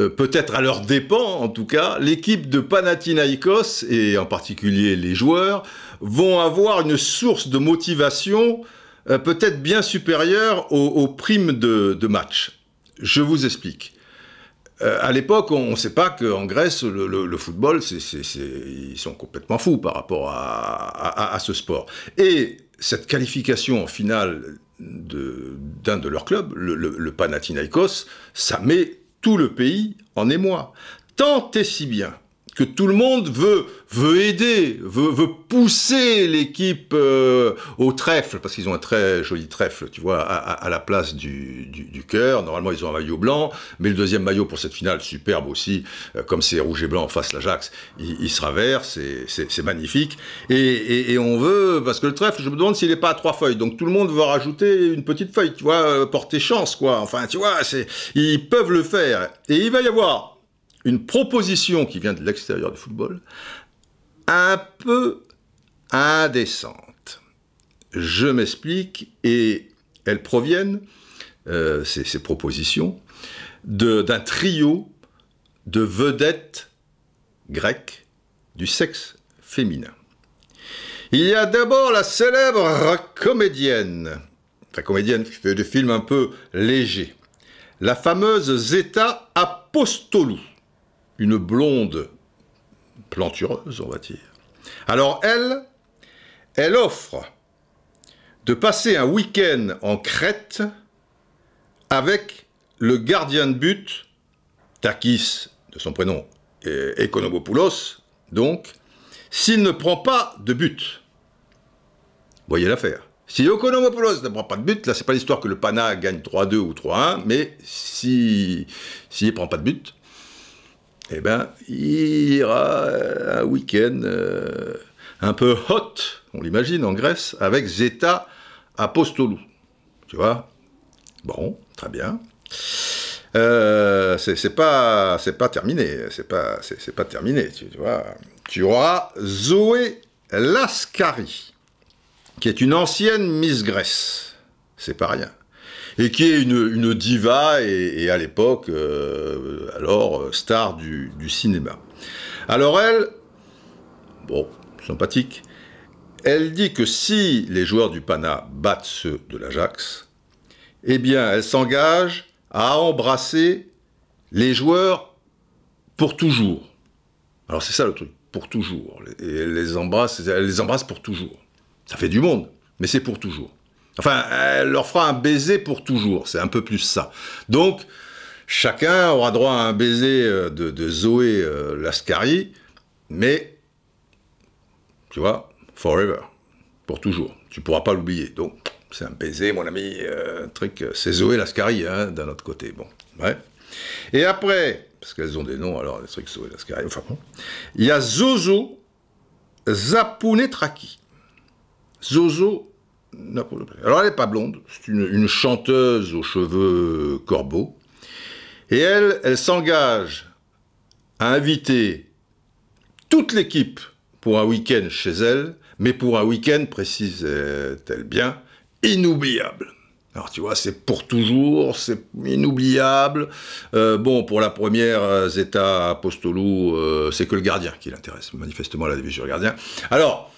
euh, peut-être à leur dépens en tout cas, l'équipe de Panathinaikos, et en particulier les joueurs, vont avoir une source de motivation euh, peut-être bien supérieure aux, primes de match. Je vous explique. Euh, à l'époque, on ne sait pas qu'en Grèce, le, football, ils sont complètement fous par rapport à, ce sport. Et cette qualification en finale d'un de, leurs clubs, le, le, Panathinaikos, ça met tout le pays en émoi. Tant et si bien que tout le monde veut, veut aider, veut, veut pousser l'équipe euh, au trèfle, parce qu'ils ont un très joli trèfle, tu vois, à, la place du, du, cœur. Normalement, ils ont un maillot blanc, mais le deuxième maillot pour cette finale, superbe aussi, euh, comme c'est rouge et blanc face à l'Ajax, il, il, se c'est magnifique. Et, et, et, on veut, parce que le trèfle, je me demande s'il n'est pas à trois feuilles, donc tout le monde veut rajouter une petite feuille, tu vois, euh, porter chance, quoi. Enfin, tu vois, ils peuvent le faire. Et il va y avoir une proposition qui vient de l'extérieur du football, un peu indécente. Je m'explique, et elles proviennent, euh, ces, propositions, d'un trio de vedettes grecques du sexe féminin. Il y a d'abord la célèbre comédienne, la comédienne qui fait des films un peu légers, la fameuse Zeta Apostolou une blonde plantureuse, on va dire. Alors elle, elle offre de passer un week-end en Crète avec le gardien de but, Takis, de son prénom, et euh, Economopoulos, donc, s'il ne prend pas de but. Voyez l'affaire. Si Economopoulos ne prend pas de but, là, c'est pas l'histoire que le Pana gagne 3-2 ou 3-1, mais s'il si, ne prend pas de but, eh ben, il ira euh, un week-end euh, un peu hot, on l'imagine, en Grèce, avec Zeta Apostolou. Tu vois Bon, très bien. Euh, c'est pas pas terminé, c'est pas pas terminé, tu, vois. Tu auras Zoé Lascari, qui est une ancienne Miss Grèce. C'est pas rien et qui est une, diva et, à l'époque, euh, alors, euh, star du, cinéma. Alors elle, bon, sympathique, elle dit que si les joueurs du Pana battent ceux de l'Ajax, eh bien, elle s'engage à embrasser les joueurs pour toujours. Alors c'est ça le truc, pour toujours. Et elle les embrasse, elle les embrasse pour toujours. Ça fait du monde, mais c'est pour toujours. Enfin, elle leur fera un baiser pour toujours, c'est un peu plus ça. Donc, chacun aura droit à un baiser euh, de, Zoé euh, Lascari, mais, tu vois, forever, pour toujours. Tu pourras pas l'oublier. Donc, c'est un baiser, mon ami, euh, un truc, c'est Zoé Lascari, hein, d'un autre côté. Bon, ouais. Et après, parce qu'elles ont des noms, alors, les trucs Zoé Lascari, enfin bon, il y a Zozo Zapunetraki. Zozo alors elle n'est pas blonde, c'est une, chanteuse aux cheveux corbeaux. Et elle, elle s'engage à inviter toute l'équipe pour un week-end chez elle, mais pour un week-end, précise-t-elle bien, inoubliable. Alors tu vois, c'est pour toujours, c'est inoubliable. Euh, bon, pour la première euh, Zeta Apostolou, euh, c'est que le gardien qui l'intéresse. Manifestement, la division gardien. Alors,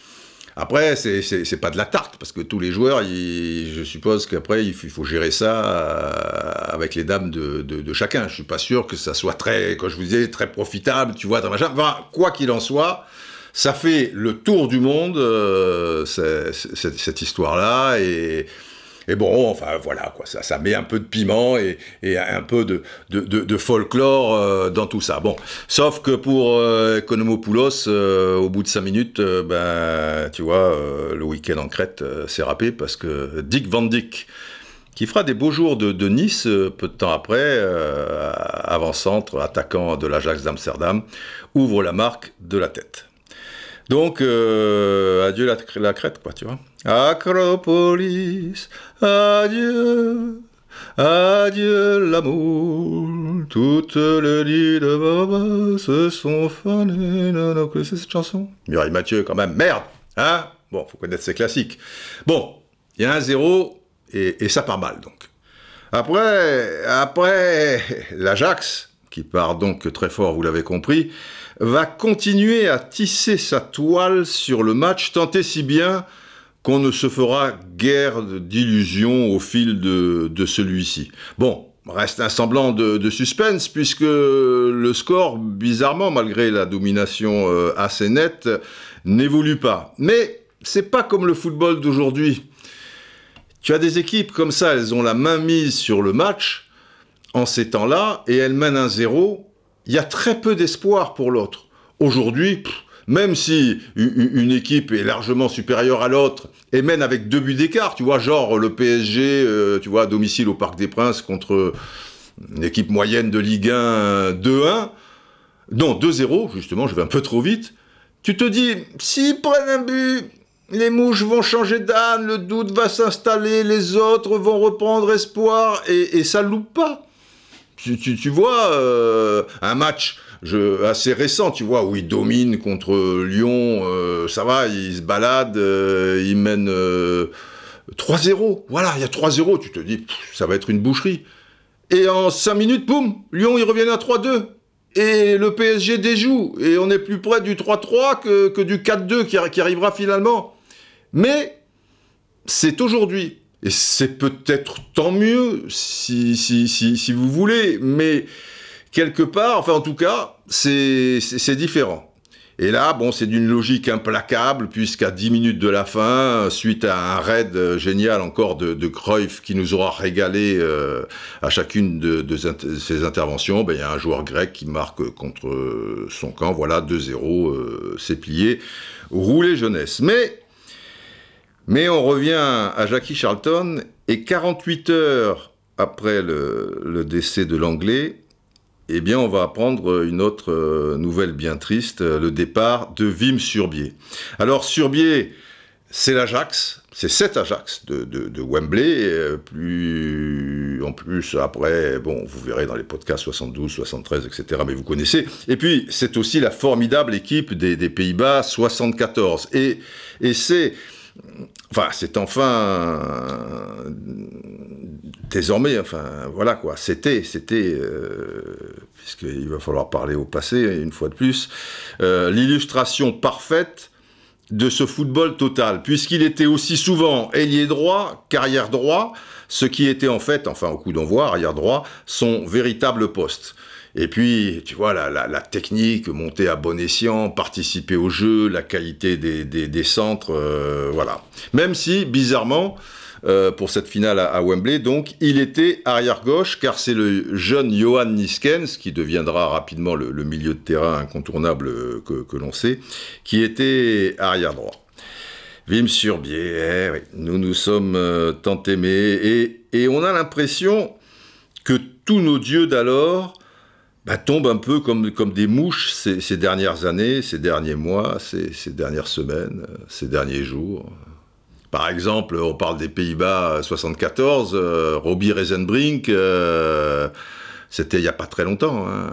après, c'est pas de la tarte, parce que tous les joueurs, je suppose qu'après, il faut gérer ça euh, avec les dames de, de, chacun. Je suis pas sûr que ça soit très, comme je vous disais, très profitable, tu vois, Enfin, quoi qu'il en soit, ça fait le tour du monde, euh, cette, cette histoire-là, et et bon, enfin voilà, quoi, ça, ça met un peu de piment et, un peu de, folklore euh, dans tout ça. Bon, sauf que pour euh, Economopoulos, euh, au bout de cinq minutes, ben, tu vois, le week-end en Crète s'est râpé parce que Dick Van Dyck, qui fera des beaux jours de, Nice peu de temps après, avant-centre, attaquant de l'Ajax d'Amsterdam, ouvre la marque de la tête. Donc, adieu la, la crête, quoi, tu vois. Acropolis, adieu, adieu l'amour. Toutes les lits de Baba se sont fanées. que c'est cette chanson Muriel Mathieu, quand même, merde Hein Bon, faut connaître ses classiques. Bon, il y a un zéro, et, ça part mal, donc. Après, après, l'Ajax, qui part donc très fort, vous l'avez compris, va continuer à tisser sa toile sur le match, tant si bien qu'on ne se fera guère d'illusions au fil de, celui-ci. Bon, reste un semblant de, suspense puisque le score, bizarrement, malgré la domination euh, assez nette, n'évolue pas. Mais c'est pas comme le football d'aujourd'hui. Tu as des équipes comme ça, elles ont la main mise sur le match en ces temps-là et elles mènent un zéro. Il y a très peu d'espoir pour l'autre. Aujourd'hui, même si une équipe est largement supérieure à l'autre et mène avec deux buts d'écart, tu vois, genre le PSG, euh, tu vois, à domicile au Parc des Princes contre euh, une équipe moyenne de Ligue 1 2-1, non 2-0, justement, je vais un peu trop vite, tu te dis, s'ils prennent un but, les mouches vont changer d'âne, le doute va s'installer, les autres vont reprendre espoir, et, ça ça loupe pas. Tu, vois, euh, un match je, assez récent, tu vois, où il domine contre Lyon, euh, ça va, il se balade, euh, ils il mène 3-0. Voilà, il y a 3-0, tu te dis, ça va être une boucherie. Et en 5 minutes, boum, Lyon, ils reviennent à 3-2. Et le PSG déjoue. Et on est plus près du 3-3 que, du 4-2 qui, arrivera finalement. Mais c'est aujourd'hui. Et c'est peut-être tant mieux si vous voulez. Mais quelque part, enfin en tout cas, c'est différent. Et là, bon, c'est d'une logique implacable, puisqu'à 10 minutes de la fin, suite à un raid euh, génial encore de, de Cruyff qui nous aura régalé euh, à chacune de, ses interventions, ben, il y a un joueur grec qui marque contre son camp, voilà, 2-0, euh, c'est plié, Rouler jeunesse. Mais, mais on revient à Jackie Charlton, et 48 heures après le décès de l'Anglais, eh bien, on va apprendre une autre euh, nouvelle bien triste, euh, le départ de Wim Surbier. Alors, Surbier, c'est l'Ajax, c'est cet Ajax de, de, Wembley, euh, plus, en plus après, bon, vous verrez dans les podcasts 72, 73, etc., mais vous connaissez. Et puis, c'est aussi la formidable équipe des, Pays-Bas 74. Et, et c'est enfin, c'est enfin désormais, enfin voilà quoi, c'était, c'était, euh, puisqu'il va falloir parler au passé une fois de plus, euh, l'illustration parfaite de ce football total, puisqu'il était aussi souvent ailier droit qu'arrière droit, ce qui était en fait, enfin au coup d'envoi, arrière droit, son véritable poste. Et puis, tu vois, la, la, technique, monter à bon escient, participer au jeu, la qualité des, des, centres, euh, voilà. Même si, bizarrement, euh, pour cette finale à, Wembley, donc, il était arrière-gauche, car c'est le jeune Johan Niskens, qui deviendra rapidement le, milieu de terrain incontournable euh, que, que l'on sait, qui était arrière-droit. Vim Surbier, eh nous nous sommes tant aimés, et, et on a l'impression que tous nos dieux d'alors bah, tombe un peu comme, comme des mouches ces, dernières années, ces derniers mois, ces, dernières semaines, ces derniers jours. Par exemple, on parle des Pays-Bas 74, euh, euh, Robbie Reisenbrink, euh, c'était il n'y a pas très longtemps. Hein.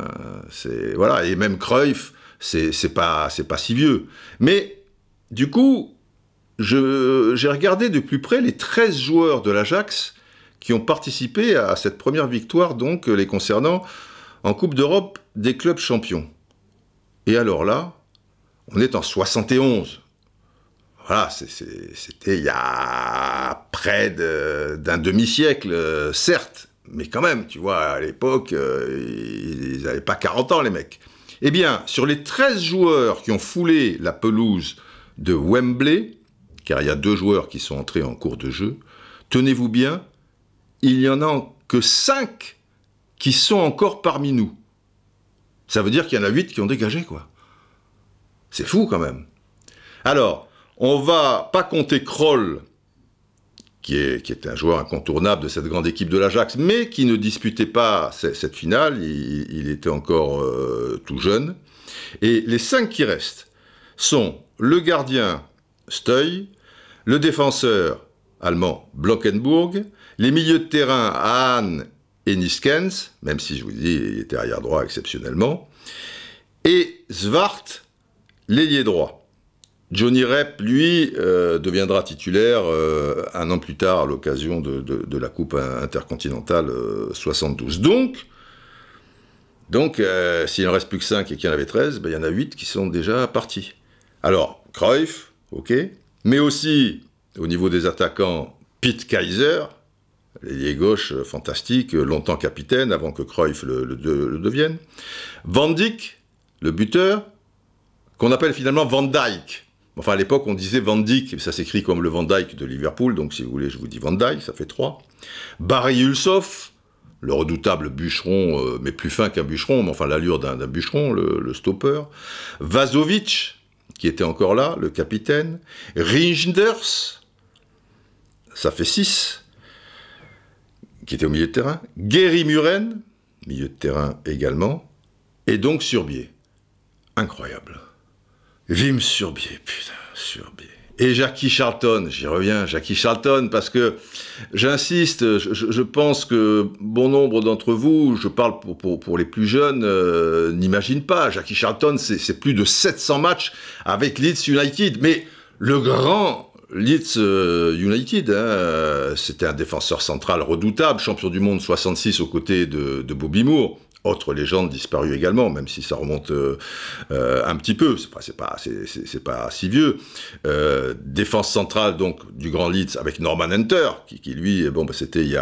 c'est Voilà, et même Cruyff, c'est pas, pas si vieux. Mais du coup, j'ai regardé de plus près les 13 joueurs de l'Ajax qui ont participé à cette première victoire, donc les concernant en Coupe d'Europe des clubs champions. Et alors là, on est en 71. Voilà, c'était il y a près d'un demi-siècle, euh, certes, mais quand même, tu vois, à l'époque, euh, ils n'avaient pas 40 ans, les mecs. Eh bien, sur les 13 joueurs qui ont foulé la pelouse de Wembley, car il y a deux joueurs qui sont entrés en cours de jeu, tenez-vous bien, il n'y en a que 5 qui sont encore parmi nous. Ça veut dire qu'il y en a 8 qui ont dégagé, quoi. C'est fou quand même. Alors, on va pas compter Kroll, qui, est, qui était un joueur incontournable de cette grande équipe de l'Ajax, mais qui ne disputait pas cette finale, il, était encore euh, tout jeune. Et les cinq qui restent sont le gardien Steuil, le défenseur allemand Blockenburg, les milieux de terrain Hahn Ennis même si je vous dis, il était arrière droit exceptionnellement, et Zwart, l'ailier droit. Johnny Rep, lui, euh, deviendra titulaire euh, un an plus tard à l'occasion de, la Coupe intercontinentale 72. Euh, donc, donc s'il ne reste plus que 5 et qu'il y en avait 13, ben, il y en a 8 qui sont déjà partis. Alors, Cruyff, ok, mais aussi au niveau des attaquants, Pete Kaiser, L'ailier gauche euh, fantastique, euh, longtemps capitaine avant que Cruyff le, devienne. Van Dyck, le buteur, qu'on appelle finalement Van Dijk. Enfin, à l'époque, on disait Van mais ça s'écrit comme le Van Dijk de Liverpool, donc si vous voulez, je vous dis Van Dijk, ça fait trois. Barry Hulsoff, le redoutable bûcheron, euh, mais plus fin qu'un bûcheron, mais enfin l'allure d'un bûcheron, le, stopper. Vazovic, qui était encore là, le capitaine. Rinders, ça fait six qui était au milieu de terrain, Gary Muren, milieu de terrain également, et donc Surbier. Incroyable. Vim Surbier, putain, Surbier. Et Jackie Charlton, j'y reviens, Jackie Charlton, parce que j'insiste, je, pense que bon nombre d'entre vous, je parle pour, les plus jeunes, n'imagine euh, n'imaginent pas. Jackie Charlton, c'est plus de 700 matchs avec Leeds United, mais le grand Leeds euh, United, hein, euh, c'était un défenseur central redoutable, champion du monde 66 aux côtés de, Bobby Moore autre légende disparue également, même si ça remonte euh, un petit peu, c'est, c'est pas, c'est, pas si vieux. Euh, défense centrale donc du Grand Leeds avec Norman Hunter, qui, qui lui, bon, bah, c'était il y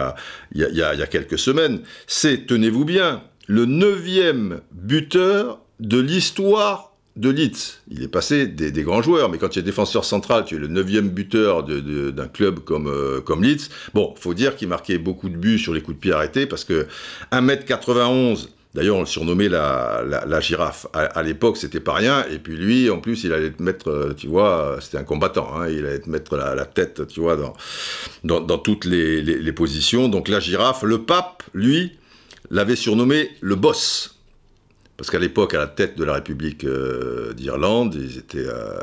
il y, il y a quelques semaines. C'est, tenez-vous bien, le neuvième buteur de l'histoire de Leeds, Il est passé des, grands joueurs, mais quand tu es défenseur central, tu es le neuvième buteur d'un club comme, euh, comme Leeds. Bon, faut dire qu'il marquait beaucoup de buts sur les coups de pied arrêtés, parce que 1m91, D'ailleurs, on le surnommait la, girafe. À, l'époque, c'était pas rien. Et puis lui, en plus, il allait te mettre, euh, tu vois, euh, c'était un combattant. Hein, il allait te mettre la, tête, tu vois, dans, dans, toutes les, les, positions. Donc la girafe, le pape, lui, l'avait surnommé le boss. Parce qu'à l'époque, à la tête de la République euh, d'Irlande, ils étaient euh,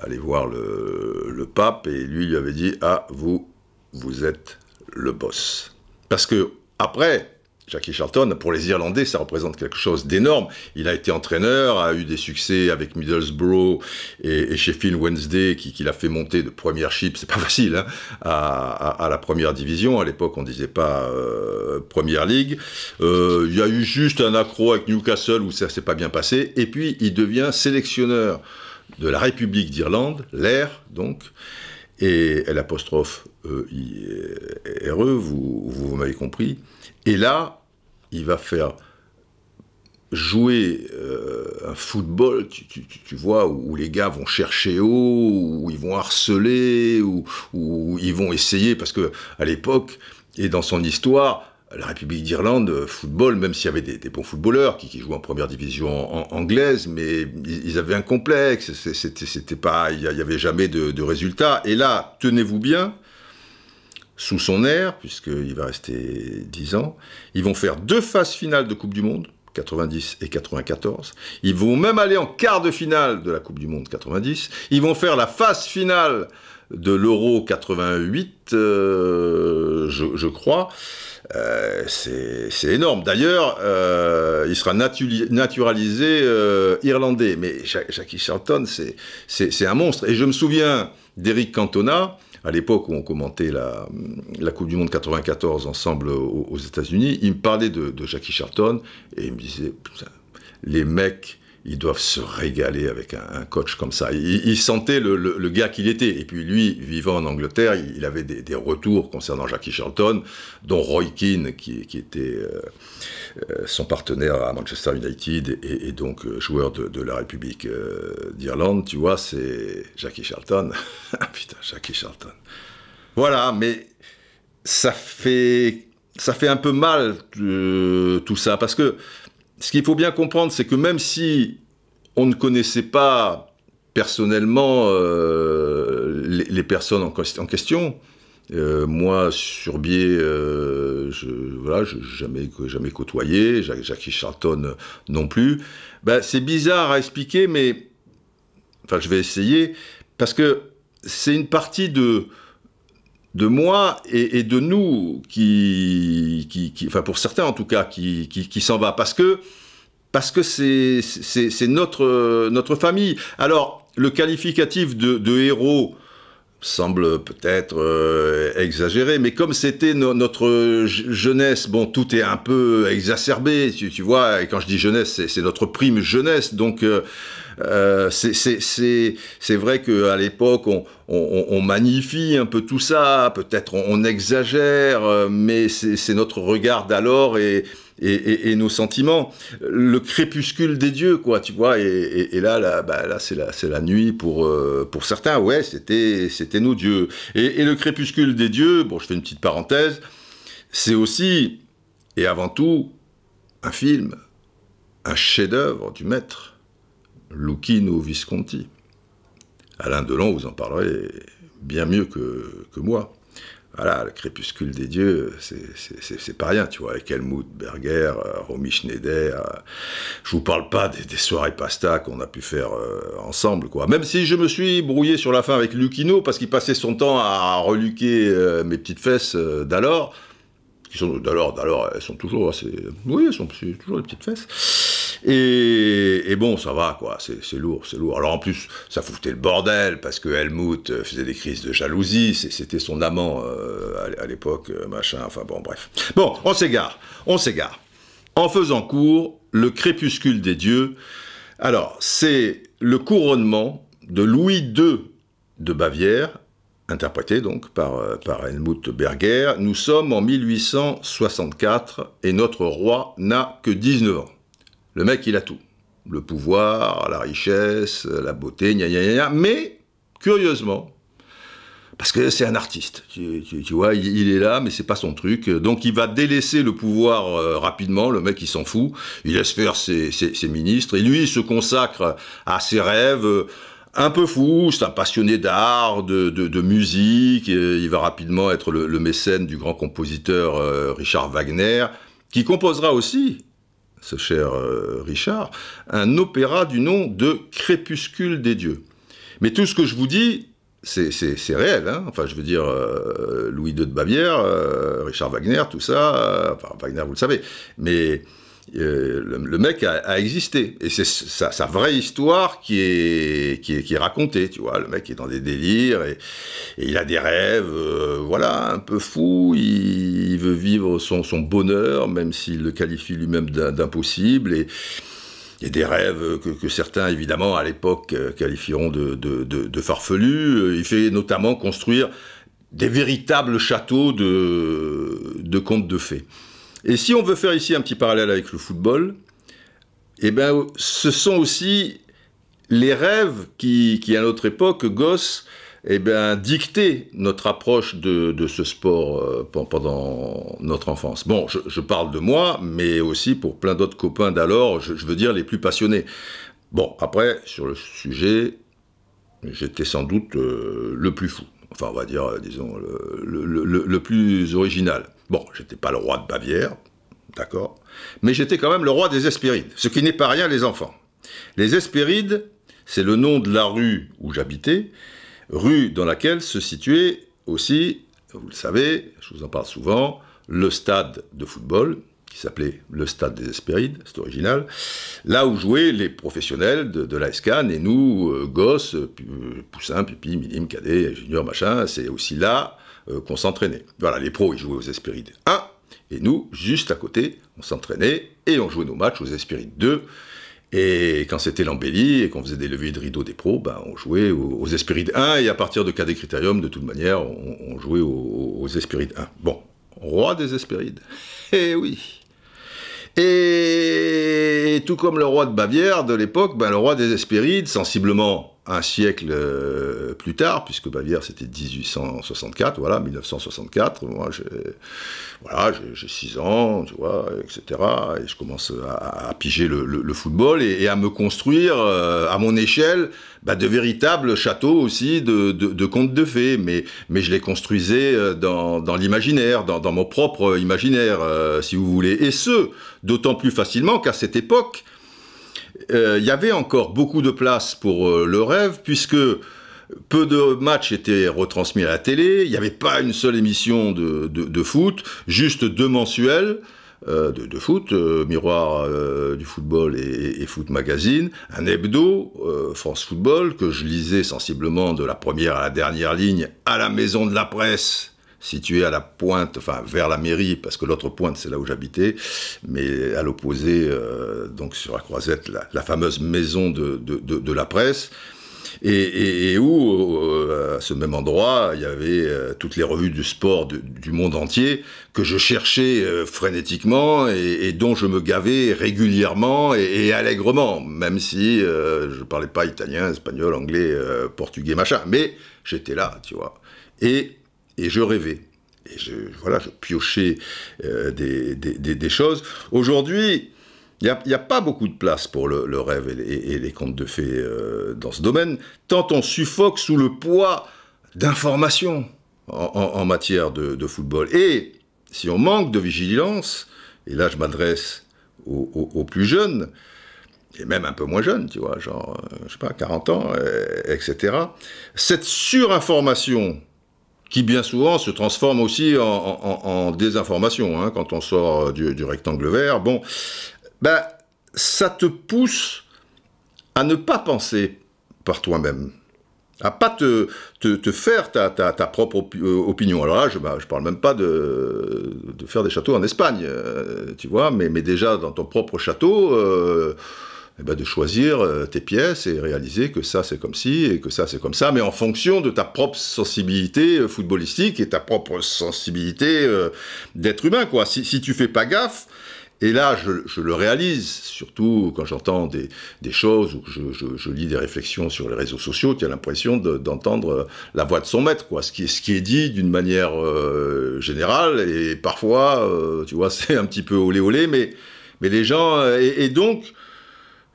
allés voir le, pape et lui lui avait dit Ah, vous, vous êtes le boss. Parce que, après, Jackie Charlton, pour les Irlandais, ça représente quelque chose d'énorme. Il a été entraîneur, a eu des succès avec Middlesbrough et, chez Phil Wednesday, qui, qui l'a fait monter de première chip, c'est pas facile, hein, à, la première division. À l'époque, on disait pas euh, première ligue. Euh, il y a eu juste un accro avec Newcastle où ça s'est pas bien passé. Et puis, il devient sélectionneur de la République d'Irlande, l'air donc. Et l'apostrophe euh, RE, vous, vous m'avez compris. Et là, il va faire jouer euh, un football, tu, vois, où les gars vont chercher haut, où ils vont harceler, où, ils vont essayer, parce que à l'époque et dans son histoire, la République d'Irlande, euh, football, même s'il y avait des, bons footballeurs qui, jouent en première division anglaise, mais ils, avaient un complexe, c'était pas, il n'y avait jamais de, de résultats. Et là, tenez-vous bien, sous son air, puisqu'il va rester 10 ans. Ils vont faire deux phases finales de Coupe du Monde, 90 et 94. Ils vont même aller en quart de finale de la Coupe du Monde 90. Ils vont faire la phase finale de l'Euro 88, euh, je, crois. Euh, c'est énorme. D'ailleurs, euh, il sera naturalisé irlandais. Mais Jackie Charlton, c'est un monstre. Et je me souviens d'Eric Cantona, à l'époque où on commentait la, Coupe du Monde 94 ensemble aux, États-Unis, il me parlait de, de Jackie Charton et il me disait, les mecs ils doivent se régaler avec un, coach comme ça. Il, sentait le, gars qu'il était. Et puis lui, vivant en Angleterre, il, avait des, retours concernant Jackie Charlton, dont Roy Keane, qui, était euh, euh, son partenaire à Manchester United et, donc euh, joueur de, la République d'Irlande. Tu vois, c'est Jackie Charlton. ah putain, Jackie Charlton. Voilà, mais ça fait, ça fait un peu mal tout ça, parce que ce qu'il faut bien comprendre, c'est que même si on ne connaissait pas personnellement euh, les, personnes en, question, euh, moi, sur biais, euh, je voilà, jamais, jamais côtoyé, Jackie Charlton non plus. Ben, c'est bizarre à expliquer, mais enfin, je vais essayer parce que c'est une partie de de moi et, de nous, qui, qui, enfin pour certains en tout cas, qui, s'en va. Parce que parce que c'est notre, notre famille. Alors, le qualificatif de, héros semble peut-être euh, exagéré, mais comme c'était notre jeunesse, bon, tout est un peu exacerbé, tu, vois, et quand je dis jeunesse, c'est notre prime jeunesse, donc... Euh, euh, c'est vrai qu'à l'époque, on, magnifie un peu tout ça, peut-être on, exagère, euh, mais c'est notre regard d'alors et, nos sentiments. Le crépuscule des dieux, quoi, tu vois. Et, là, là, bah, c'est la, nuit pour, euh, pour certains. Ouais, c'était nos dieux. Et, le crépuscule des dieux, bon, je fais une petite parenthèse, c'est aussi, et avant tout, un film, un chef-d'œuvre du maître. Lucchino Visconti. Alain Delon, vous en parlerez bien mieux que, moi. Voilà, le crépuscule des dieux, c'est pas rien, tu vois, avec Helmut Berger, euh, Romy Schneider. Euh, je vous parle pas des, soirées pasta qu'on a pu faire euh, ensemble, quoi. Même si je me suis brouillé sur la fin avec Lucino parce qu'il passait son temps à reluquer mes petites fesses d'alors qui sont d'alors, d'alors, elles sont toujours assez, oui, elles sont toujours des petites fesses. Et, bon, ça va, quoi, c'est lourd, c'est lourd. Alors en plus, ça foutait le bordel, parce que Helmut euh, faisait des crises de jalousie, c'était son amant euh, à, à l'époque, euh, machin, enfin bon, bref. Bon, on s'égare, on s'égare. En faisant court, le crépuscule des dieux, alors c'est le couronnement de Louis II de Bavière interprété donc euh, par, Helmut Berger. Nous sommes en 1864 et notre roi n'a que 19 ans. Le mec, il a tout. Le pouvoir, la richesse, la beauté, gna gna gna. Mais, curieusement, parce que c'est un artiste, tu, vois, il, est là, mais c'est pas son truc. Donc il va délaisser le pouvoir euh, rapidement, le mec il s'en fout, il laisse faire ses, ses, ministres, et lui il se consacre à ses rêves, un peu fou, c'est un passionné d'art, de, musique, il va rapidement être le, mécène du grand compositeur euh, Richard Wagner, qui composera aussi, ce cher euh, Richard, un opéra du nom de Crépuscule des dieux. Mais tout ce que je vous dis, c'est réel. Hein. enfin, je veux dire, euh, Louis II de Bavière, Richard Wagner, tout ça, enfin, Wagner, vous le savez, mais... Euh, le, mec a, existé. Et c'est sa, vraie histoire qui est, racontée, tu vois. Le mec est dans des délires et, il a des rêves, euh, voilà, un peu fous, Il, veut vivre son, bonheur, même s'il le qualifie lui-même d'impossible. Et, des rêves que, certains, évidemment, à l'époque, euh, qualifieront de, farfelus. Il fait notamment construire des véritables châteaux de, de contes de fées. Et si on veut faire ici un petit parallèle avec le football, eh ben, ce sont aussi les rêves qui, à notre époque, gosse, eh bien, dictaient notre approche de, ce sport euh, pendant notre enfance. Bon, je, parle de moi, mais aussi pour plein d'autres copains d'alors, je, veux dire les plus passionnés. Bon, après, sur le sujet, j'étais sans doute euh, le plus fou. Enfin, on va dire, euh, disons, le plus original. Bon, j'étais pas le roi de Bavière, d'accord, mais j'étais quand même le roi des Hespérides, ce qui n'est pas rien les enfants. Les Hespérides, c'est le nom de la rue où j'habitais, rue dans laquelle se situait aussi, vous le savez, je vous en parle souvent, le stade de football, qui s'appelait le Stade des Hespérides, c'est original, là où jouaient les professionnels de, la SCAN, et nous, euh, gosses, euh, poussins, euh, Poussin, Pipi, Minime, Cadet, Junior, machin, c'est aussi là euh, qu'on s'entraînait. Voilà, les pros, ils jouaient aux Espérides 1, et nous, juste à côté, on s'entraînait et on jouait nos matchs aux Espérides 2. Et quand c'était l'embellie et qu'on faisait des leviers de rideaux des pros, ben, on jouait aux, Espérides 1, et à partir de cas des critériums, de toute manière, on, jouait aux, Espérides 1. Bon, roi des espérides, Eh oui et tout comme le roi de Bavière de l'époque, ben le roi des Hespérides, sensiblement un siècle euh, plus tard, puisque Bavière c'était 1864, voilà, 1964, moi j'ai voilà, 6 ans, tu vois, etc. Et je commence à, piger le, football et, à me construire euh, à mon échelle bah, de véritables châteaux aussi de, de contes de fées, mais, mais je les construisais euh, dans, l'imaginaire, dans, mon propre imaginaire, si vous voulez, et ce, d'autant plus facilement qu'à cette époque, euh, il y avait encore beaucoup de place pour euh, le rêve, puisque peu de matchs étaient retransmis à la télé, il n'y avait pas une seule émission de, foot, juste deux mensuels. Euh, de, foot, Miroir du football et, et, Foot Magazine, un hebdo, France Football, que je lisais sensiblement de la première à la dernière ligne à la maison de la presse situé à la pointe, enfin vers la mairie, parce que l'autre pointe c'est là où j'habitais, mais à l'opposé, euh, donc sur la Croisette, la, fameuse maison de, de, la presse. Et, et, où, euh, à ce même endroit, il y avait euh, toutes les revues du sport du monde entier que je cherchais frénétiquement et, dont je me gavais régulièrement et, allègrement, même si je ne parlais pas italien, espagnol, anglais, portugais, machin. Mais j'étais là, tu vois. Et et je rêvais. Et je, voilà, je piochais euh, des, des, choses. Aujourd'hui, il n'y a, pas beaucoup de place pour le, rêve et, les contes de fées euh, dans ce domaine, tant on suffoque sous le poids d'informations en, matière de, football. Et si on manque de vigilance, et là je m'adresse aux, plus jeunes, et même un peu moins jeunes, tu vois, genre, euh, je sais pas, 40 ans, etc., cette surinformation qui bien souvent se transforme aussi en, désinformation hein, quand on sort euh, du, rectangle vert. Bon, ben, ça te pousse à ne pas penser par toi-même, à pas te, te, faire ta, ta, ta propre euh, opinion. Alors là, je ne ben, parle même pas de, de, faire des châteaux en Espagne, euh, tu vois, mais, mais, déjà dans ton propre château. Eh ben, de choisir euh, tes pièces et réaliser que ça c'est comme ci et que ça c'est comme ça, mais en fonction de ta propre sensibilité euh, footballistique et ta propre sensibilité euh, d'être humain. Quoi. Si, si tu fais pas gaffe, et là, je, je, le réalise, surtout quand j'entends des, des, choses ou je, je, lis des réflexions sur les réseaux sociaux, tu as l'impression d'entendre la voix de son maître, quoi. Ce qui, ce qui est dit d'une manière générale, et parfois, tu vois, c'est un petit peu olé olé, mais, mais les gens. et donc,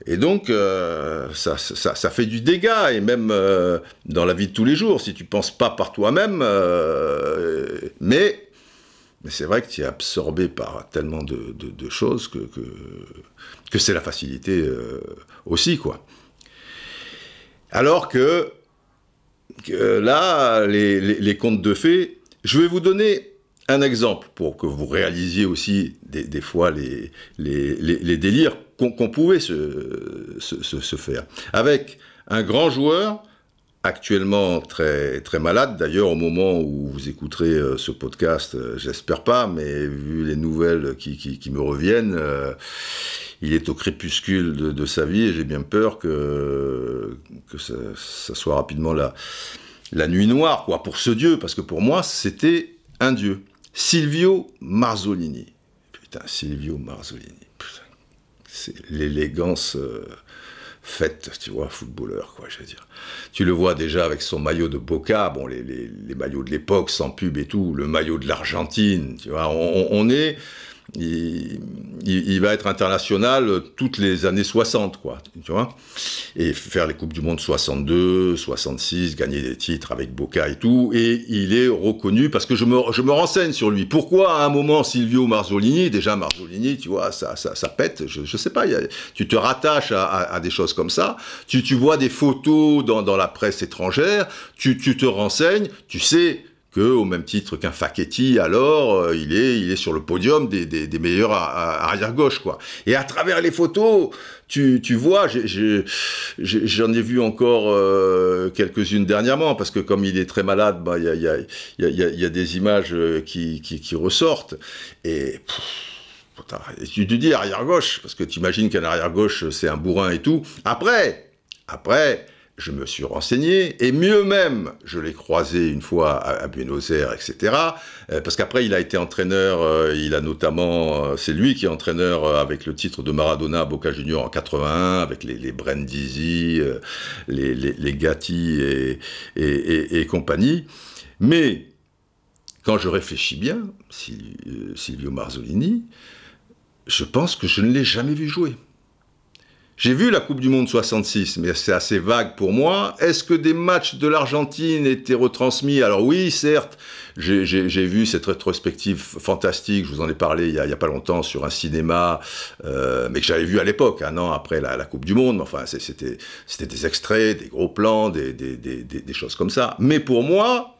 et donc, euh, ça, fait du dégât, et même euh, dans la vie de tous les jours, si tu ne penses pas par toi-même, euh, mais, mais c'est vrai que tu es absorbé par tellement de, choses que, que, c'est la facilité aussi, quoi. Alors que, là, les, les, les contes de fées, je vais vous donner un exemple pour que vous réalisiez aussi des, fois les, les, délires qu'on pouvait se, faire. Avec un grand joueur, actuellement très, très malade. D'ailleurs, au moment où vous écouterez euh, ce podcast, euh, j'espère pas, mais vu les nouvelles qui, me reviennent, euh, il est au crépuscule de, sa vie et j'ai bien peur que, que ça, soit rapidement la, la nuit noire, quoi, pour ce dieu, parce que pour moi, c'était un dieu. Silvio Marzolini. Putain, Silvio Marzolini. C'est l'élégance euh, faite, tu vois, footballeur, quoi, je veux dire. Tu le vois déjà avec son maillot de Boca, bon, les, maillots de l'époque, sans pub et tout, le maillot de l'Argentine, tu vois. on est il, va être international toutes les années 60, quoi, tu vois. Et faire les Coupes du Monde 62, 66, gagner des titres avec Boca et tout. Et il est reconnu parce que je me, je me renseigne sur lui. Pourquoi à un moment Silvio Marzolini, déjà Marzolini, tu vois, ça, ça, pète, je, je sais pas, tu te rattaches à, à, des choses comme ça. Tu, tu vois des photos dans, dans la presse étrangère, tu, tu te renseignes, tu sais au même titre qu'un Facchetti, alors euh, il, est, il est sur le podium des, des, meilleurs arrière-gauche. quoi. Et à travers les photos, tu, tu vois, j'en ai, ai, vu encore euh, quelques-unes dernièrement, parce que comme il est très malade, bah, il y, a, y, a, y, a, des images euh, qui, qui, ressortent. Et... et tu te dis arrière-gauche, parce que tu imagines qu'un arrière-gauche, c'est un bourrin et tout. Après, après, je me suis renseigné, et mieux même, je l'ai croisé une fois à, Buenos Aires, etc. Euh, parce qu'après, il a été entraîneur, euh, il a notamment, euh, c'est lui qui est entraîneur avec le titre de Maradona à Boca Junior en 81, avec les, les les, Gatti et compagnie. Mais quand je réfléchis bien, Silvio Marzolini, je pense que je ne l'ai jamais vu jouer. J'ai vu la Coupe du Monde 66, mais c'est assez vague pour moi. Est-ce que des matchs de l'Argentine étaient retransmis Alors oui, certes, j'ai vu cette rétrospective fantastique, je vous en ai parlé il n'y a, a, pas longtemps sur un cinéma, euh, mais que j'avais vu à l'époque, un an après la, Coupe du Monde. Enfin, c'était des extraits, des gros plans, des, des, des, des choses comme ça. Mais pour moi,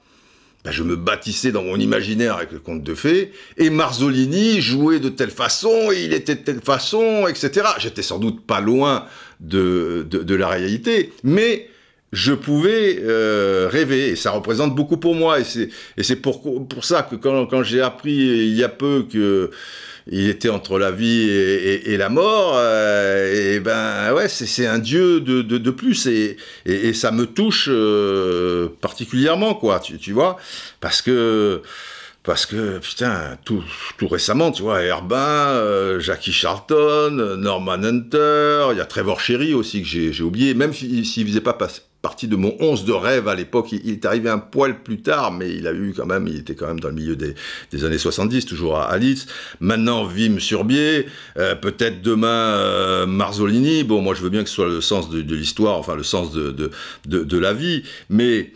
bah, je me bâtissais dans mon imaginaire avec le conte de fées, et Marzolini jouait de telle façon, et il était de telle façon, etc. J'étais sans doute pas loin de, de, la réalité, mais je pouvais euh, rêver, et ça représente beaucoup pour moi, et c'est pour, pour ça que quand j'ai appris il y a peu que il était entre la vie et, la mort. Euh, et ben ouais, c'est un dieu de, de, plus et, et, ça me touche euh, particulièrement quoi, tu, tu, vois, parce que parce que putain tout, tout récemment, tu vois, Herbin, euh, Jackie Charlton, Norman Hunter, il y a Trevor Sherry aussi que j'ai oublié, même s'il ne faisait pas passer partie de mon 11 de rêve à l'époque. Il, est arrivé un poil plus tard, mais il a eu quand même, il était quand même dans le milieu des, des années 70, toujours à Alice. Maintenant, Vim Surbier, euh, peut-être demain euh, Marzolini. Bon, moi je veux bien que ce soit le sens de, l'histoire, enfin le sens de, de, de, la vie, mais,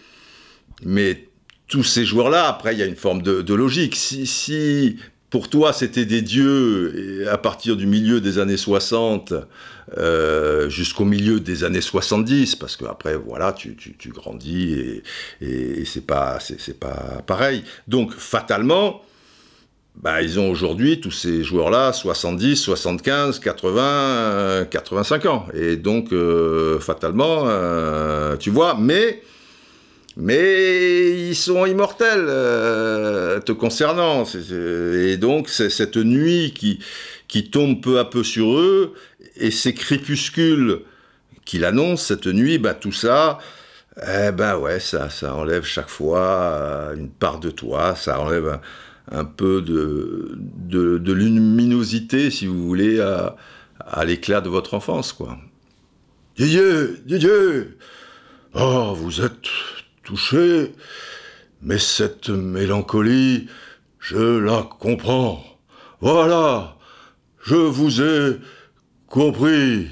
mais tous ces joueurs-là, après, il y a une forme de, de logique. Si, si pour toi, c'était des dieux à partir du milieu des années 60 euh, jusqu'au milieu des années 70, parce que après, voilà, tu, grandis et, c'est pas, c'est, pas pareil. Donc, fatalement, bah, ils ont aujourd'hui, tous ces joueurs-là, 70, 75, 80, 85 ans. Et donc, euh, fatalement, euh, tu vois, mais mais ils sont immortels euh, te concernant. Et donc c'est cette nuit qui, tombe peu à peu sur eux, et ces crépuscules qu'il annonce cette nuit, bah, tout ça, eh ben ouais, ça, ça enlève chaque fois euh, une part de toi, ça enlève un, peu de, luminosité, si vous voulez, à, l'éclat de votre enfance, quoi. Dieu, Dieu, Dieu, oh, vous êtes touché, mais cette mélancolie, je la comprends. Voilà, je vous ai compris.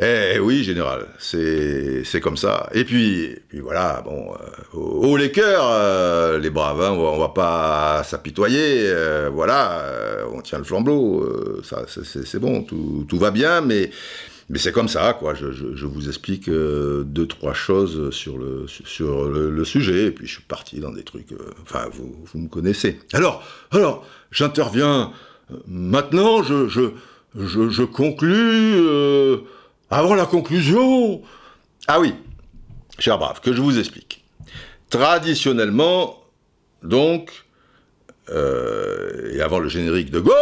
Eh oui, général, c'est comme ça. Et puis, voilà, bon, haut euh, les cœurs, euh, les braves, hein, on, va pas s'apitoyer, euh, voilà, on tient le flambeau, ça c'est bon, tout, tout va bien, mais mais c'est comme ça, quoi. Je, vous explique euh, deux, trois choses sur, le, sur le, sujet, et puis je suis parti dans des trucs. Euh, enfin, vous, me connaissez. Alors, alors, j'interviens. Euh, maintenant, je, je, je, conclus. avant la conclusion. Ah oui, cher brave, que je vous explique. Traditionnellement, donc, et avant le générique de Go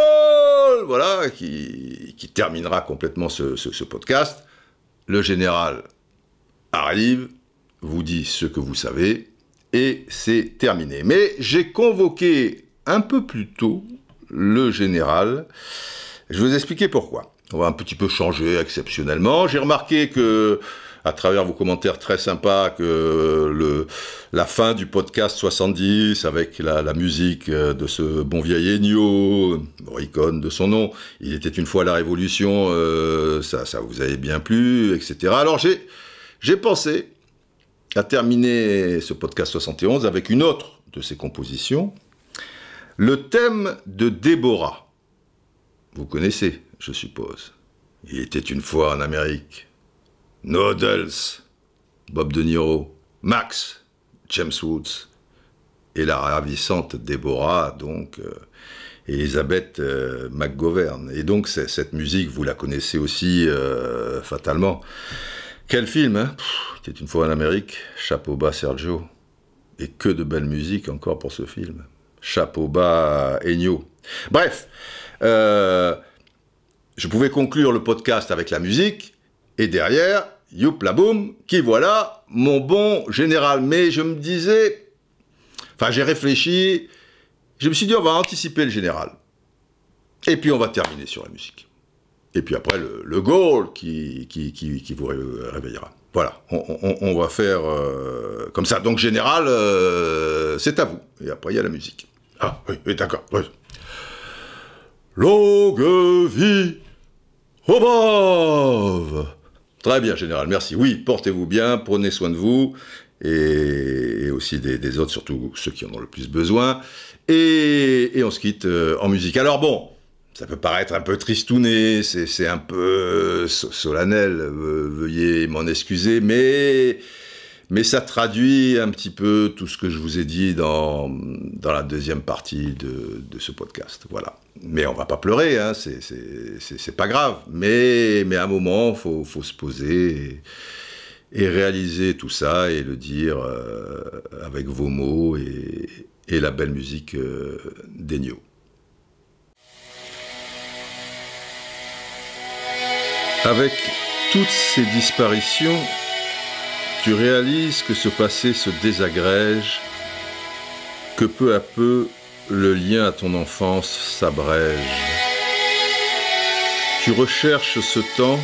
voilà, qui, terminera complètement ce, ce podcast. Le général arrive, vous dit ce que vous savez, et c'est terminé. Mais j'ai convoqué un peu plus tôt le général. Je vais vous expliquer pourquoi. On va un petit peu changer exceptionnellement. J'ai remarqué que à travers vos commentaires très sympas que la fin du podcast 70 avec la, musique euh, de ce bon vieil Ennio, icône de son nom, il était une fois la Révolution, euh, ça, ça vous avait bien plu, etc. Alors j'ai, j'ai pensé à terminer ce podcast 71 avec une autre de ses compositions, le thème de Déborah. Vous connaissez, je suppose. Il était une fois en Amérique. Noodles, Bob De Niro, Max, James Woods, et la ravissante Déborah, donc, euh, Elisabeth euh, McGovern. Et donc, cette musique, vous la connaissez aussi euh, fatalement. Quel film, hein C'était une fois en Amérique, chapeau bas Sergio. Et que de belles musique encore pour ce film. Chapeau bas Ennio. Bref, je pouvais conclure le podcast avec la musique, et derrière, youp la boum, qui voilà, mon bon général. Mais je me disais, enfin j'ai réfléchi, je me suis dit on va anticiper le général. Et puis on va terminer sur la musique. Et puis après le, goal qui, qui, vous réveillera. Voilà, on, va faire euh, comme ça. Donc général, euh, c'est à vous. Et après il y a la musique. Ah oui, d'accord. Longue vie au Très bien, Général, merci. Oui, portez-vous bien, prenez soin de vous, et, aussi des, autres, surtout ceux qui en ont le plus besoin. Et, on se quitte euh, en musique. Alors bon, ça peut paraître un peu tristouné, c'est un peu euh, solennel, euh, veuillez m'en excuser, mais... Mais ça traduit un petit peu tout ce que je vous ai dit dans, la deuxième partie de, ce podcast. Voilà. Mais on va pas pleurer, hein, c'est pas grave. Mais, à un moment, il faut, se poser et, réaliser tout ça et le dire euh, avec vos mots et, la belle musique euh, d'Egnio. Avec toutes ces disparitions, tu réalises que ce passé se désagrège, que peu à peu le lien à ton enfance s'abrège. Tu recherches ce temps,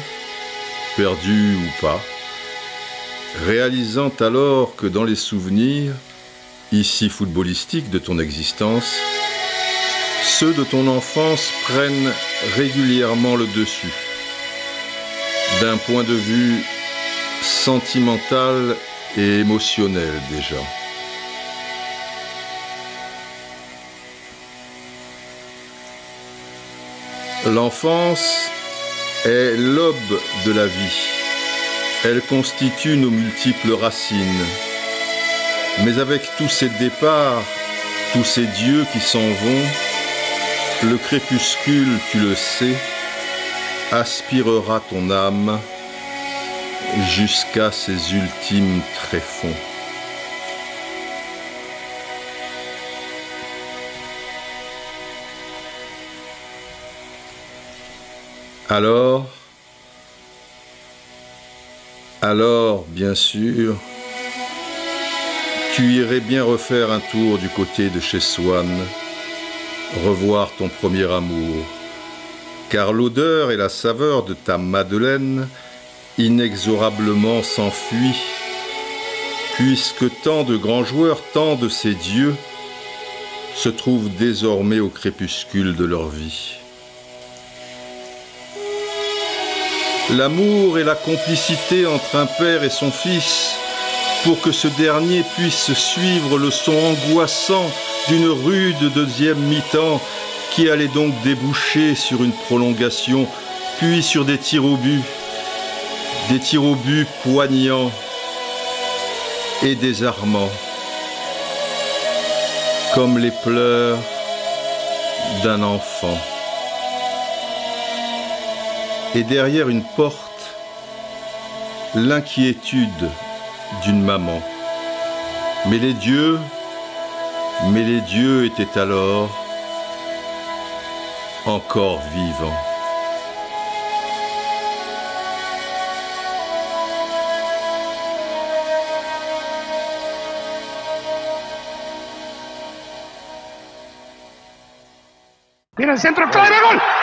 perdu ou pas, réalisant alors que dans les souvenirs, ici footballistiques de ton existence, ceux de ton enfance prennent régulièrement le dessus. D'un point de vue sentimentale et émotionnelle déjà. L'enfance est l'aube de la vie. Elle constitue nos multiples racines. Mais avec tous ces départs, tous ces dieux qui s'en vont, le crépuscule, tu le sais, aspirera ton âme jusqu'à ses ultimes tréfonds. Alors, alors, bien sûr, tu irais bien refaire un tour du côté de chez Swann, revoir ton premier amour, car l'odeur et la saveur de ta madeleine inexorablement s'enfuit, puisque tant de grands joueurs, tant de ces dieux, se trouvent désormais au crépuscule de leur vie. L'amour et la complicité entre un père et son fils, pour que ce dernier puisse suivre le son angoissant d'une rude deuxième mi-temps qui allait donc déboucher sur une prolongation, puis sur des tirs au but des tirs au but poignants et désarmants, comme les pleurs d'un enfant. Et derrière une porte, l'inquiétude d'une maman. Mais les dieux, mais les dieux étaient alors encore vivants. en el centro, clave, gol.